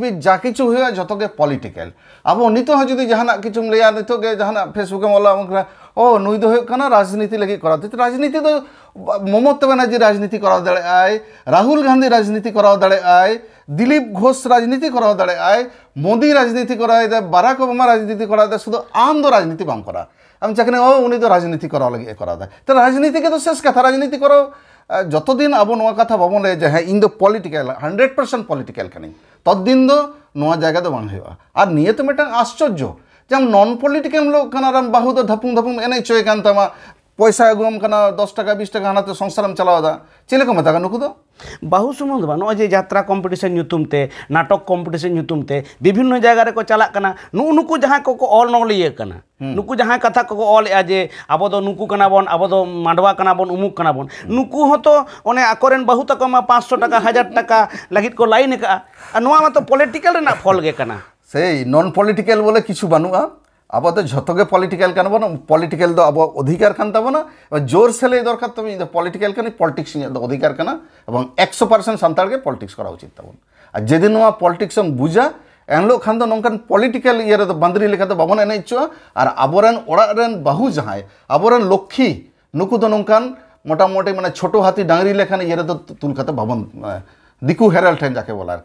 মমতা ব্যানার্জি রাজনীতি করা দাঁড়ে রাহুল গান্ধী রাজনীতি করা দাঁড়ে আয় দিলীপ ঘোষ রাজনীতি করা দাঁড়ে আয় মোদি রাজনীতি করা দেয় বারাক ওবামা রাজনীতি করা দেয় শুধু আন্দ রাজনীতি বাম করা আমি চাকরি ও উনি তো রাজনীতি করা লাগে করা দেয় তো রাজনীতিকে তো শেষ কথা রাজনীতি করো ᱡᱚᱛᱚᱫᱤᱱ ᱟᱵᱚ ᱱᱚᱣᱟ ᱠᱟᱛᱷᱟ ᱵᱟᱵᱚᱱ ᱞᱟᱹᱭᱟ ᱡᱮ ᱦᱮᱸ ᱤᱧ ᱫᱚ ᱯᱚᱞᱤᱴᱤᱠᱮᱞ ᱦᱟᱱᱰᱨᱮᱰ ᱯᱟᱨᱥᱮᱱᱴ ᱯᱚᱞᱤᱴᱤᱠᱮᱞ ᱠᱟᱹᱱᱟᱹᱧ ᱛᱚᱛᱫᱤᱱ ᱫᱚ ᱱᱚᱣᱟ ᱡᱟᱭᱜᱟ ᱫᱚ ᱵᱟᱝ ᱦᱩᱭᱩᱜᱼᱟ ᱟᱨ ᱱᱤᱭᱟᱹ ᱛᱚ ᱢᱤᱫᱴᱟᱝ ᱟশ্ᱪᱚᱨᱡᱚ ᱡᱟᱢ ᱱᱚᱱ ᱯᱚᱞᱤᱴᱤᱠᱮᱞ ᱞᱳᱠ ᱠᱟᱱᱟ ᱨᱟᱢ ᱵᱟᱦᱩ ᱫᱚ ᱫᱷᱟᱯᱩᱝ ᱫᱷᱟᱯᱩᱝ ᱮᱱᱮᱡ ᱦᱚᱪᱚᱭ ᱠᱟᱱ ᱛᱟᱢᱟ ᱯᱚᱭᱥᱟ ᱟᱹᱜᱩᱣᱟᱢ ᱠᱟᱱᱟ ᱫᱚᱥ ᱴᱟᱠᱟ ᱵᱤᱥ ᱴᱟᱠᱟ ᱦᱟᱱᱟᱛᱮ ᱥᱚᱝᱥᱟᱨᱮᱢ ᱪᱟᱞᱟᱣᱮᱫᱟ ᱪᱮᱫ ᱞᱮᱠᱟ ᱢᱮᱛᱟ ᱠᱚᱣᱟ ᱱᱩᱠᱩ ᱫᱚ ᱵᱟᱦᱩ ᱥᱩᱢᱩᱝ ᱫᱚ ᱵᱟᱝ ᱱᱚᱜᱼᱚᱭ ᱡᱮ ᱡᱟᱛᱨᱟ ᱠᱚᱢᱯᱤᱴᱤᱥᱚᱱ ᱧᱩᱛᱩᱢ ᱛᱮ ᱱᱟᱴᱚᱠ ᱠᱚᱢᱯᱤᱴᱤᱥᱚᱱ ᱧᱩᱛᱩᱢ ᱛᱮ ᱵᱤᱵᱷᱤᱱᱱᱚ ᱡᱟᱭᱜᱟ ᱨᱮᱠᱚ ᱪᱟᱞᱟᱜ ᱠᱟᱱᱟ ᱱᱩᱜᱼᱩ ᱱᱩᱠᱩ ᱡᱟᱦᱟᱸᱭ ᱠᱚᱠᱚ ᱚᱞ ᱱᱚᱞᱤᱭᱟᱹ ᱠᱟᱱᱟ ᱱᱩᱠᱩ ᱡᱟᱦᱟᱸᱭ ᱠᱟᱛᱷᱟ ᱠᱚᱠᱚ ᱚᱞᱮᱜᱼᱟ ᱡᱮ ᱟᱵᱚ ᱫᱚ ᱱᱩᱠᱩ ᱠᱟᱱᱟ ᱵᱚᱱ ᱟᱵᱚ ᱫᱚ ᱢᱟᱰᱣᱟ ᱠᱟᱱᱟ ᱵᱚᱱ ᱩᱢᱩᱠ ᱠᱟᱱᱟ ᱵᱚᱱ ᱱᱩᱠᱩ ᱦᱚᱸᱛᱚ ᱚᱱᱮ ᱟᱠᱚᱨᱮᱱ ᱵᱟᱹᱦᱩ ᱛᱟᱠᱚ ᱢᱟ ᱯᱟᱸᱪᱥᱚ ᱴᱟᱠᱟ ᱦᱟᱡᱟᱨ ᱴᱟᱠᱟ ᱞᱟᱹᱜᱤᱫ ᱠᱚ ᱞᱟᱭᱤᱱ ᱠᱟᱜᱼᱟ ᱟᱨ ᱱᱚᱣᱟ ᱢᱟᱛᱚ ᱯᱚᱞᱤᱴᱤᱠᱮᱞ ᱨᱮᱱᱟᱜ ᱯᱷᱚᱞ ᱜᱮ ᱠᱟᱱᱟ সেই নন পলিটিক্যাল বলে কিছু বানুয়া ᱟᱵᱚ ᱫᱚ ᱡᱷᱚᱛᱚ ᱜᱮ ᱯᱚᱞᱤᱴᱤᱠᱮᱞ ᱠᱟᱱᱟ ᱵᱚᱱ ᱯᱚᱞᱤᱴᱤᱠᱮᱞ ᱫᱚ ᱟᱵᱚ ᱚᱫᱷᱤᱠᱟᱨ ᱠᱟᱱ ᱛᱟᱵᱚᱱᱟ ᱡᱳᱨ ᱥᱮᱞᱮ ᱫᱚᱨᱠᱟᱨ ᱛᱟᱵᱚᱱ ᱤᱧ ᱫᱚ ᱯᱚᱞᱤᱴᱤᱠᱮᱞ ᱠᱟᱱᱟ ᱯᱚᱞᱤᱴᱤᱠᱥ ᱤᱧᱟᱹᱜ ᱫᱚ ᱚᱫᱷᱤᱠᱟᱨ ᱠᱟᱱᱟ ᱮᱵᱚᱝ ᱮᱠᱥᱚ ᱯᱟᱨᱥᱮᱱᱴ ᱥᱟᱱᱛᱟᱲ ᱜᱮ ᱯᱚᱞᱤᱴᱤᱠᱥ ᱠᱚᱨᱟᱣ ᱩᱪᱤᱛ ᱛᱟᱵᱚᱱ ᱟᱨ ᱡᱮᱫᱤᱱ ᱱᱚᱣᱟ ᱯᱚᱞᱤᱴᱤᱠᱥ ᱮᱢ ᱵᱩᱡᱟ ᱮᱱᱦᱤᱞᱳᱜ ᱠᱷᱟᱱ ᱫᱚ ᱱᱚᱝᱠᱟᱱ ᱯᱚᱞᱤᱴᱤᱠᱮᱞ ᱤᱭᱟᱹ ᱨᱮᱫᱚ ᱵᱟᱸᱫᱽᱨᱤ ᱞᱮᱠᱟ ᱫᱚ ᱵᱟᱵᱚᱱ ᱮᱱᱮᱡ ᱦᱚᱪᱚᱜᱼᱟ ᱟᱨ ᱟᱵᱚᱨᱮᱱ ᱚᱲᱟᱜ ᱨᱮᱱ ᱵᱟᱹᱦᱩ ᱡᱟᱦᱟᱸᱭ ᱟᱵᱚᱨᱮᱱ ᱞᱚᱠᱠᱷᱤ ᱱᱩᱠᱩ ᱫᱚ ᱱᱚᱝᱠᱟᱱ ᱢᱳᱴᱟᱢᱩᱴᱤ মানে ছোটো হাতি ডাঙরি লেখান ইয়ে তো তুলকাতে ভাবন দিকু হেরাল ঠেন যাকে বলা আর কি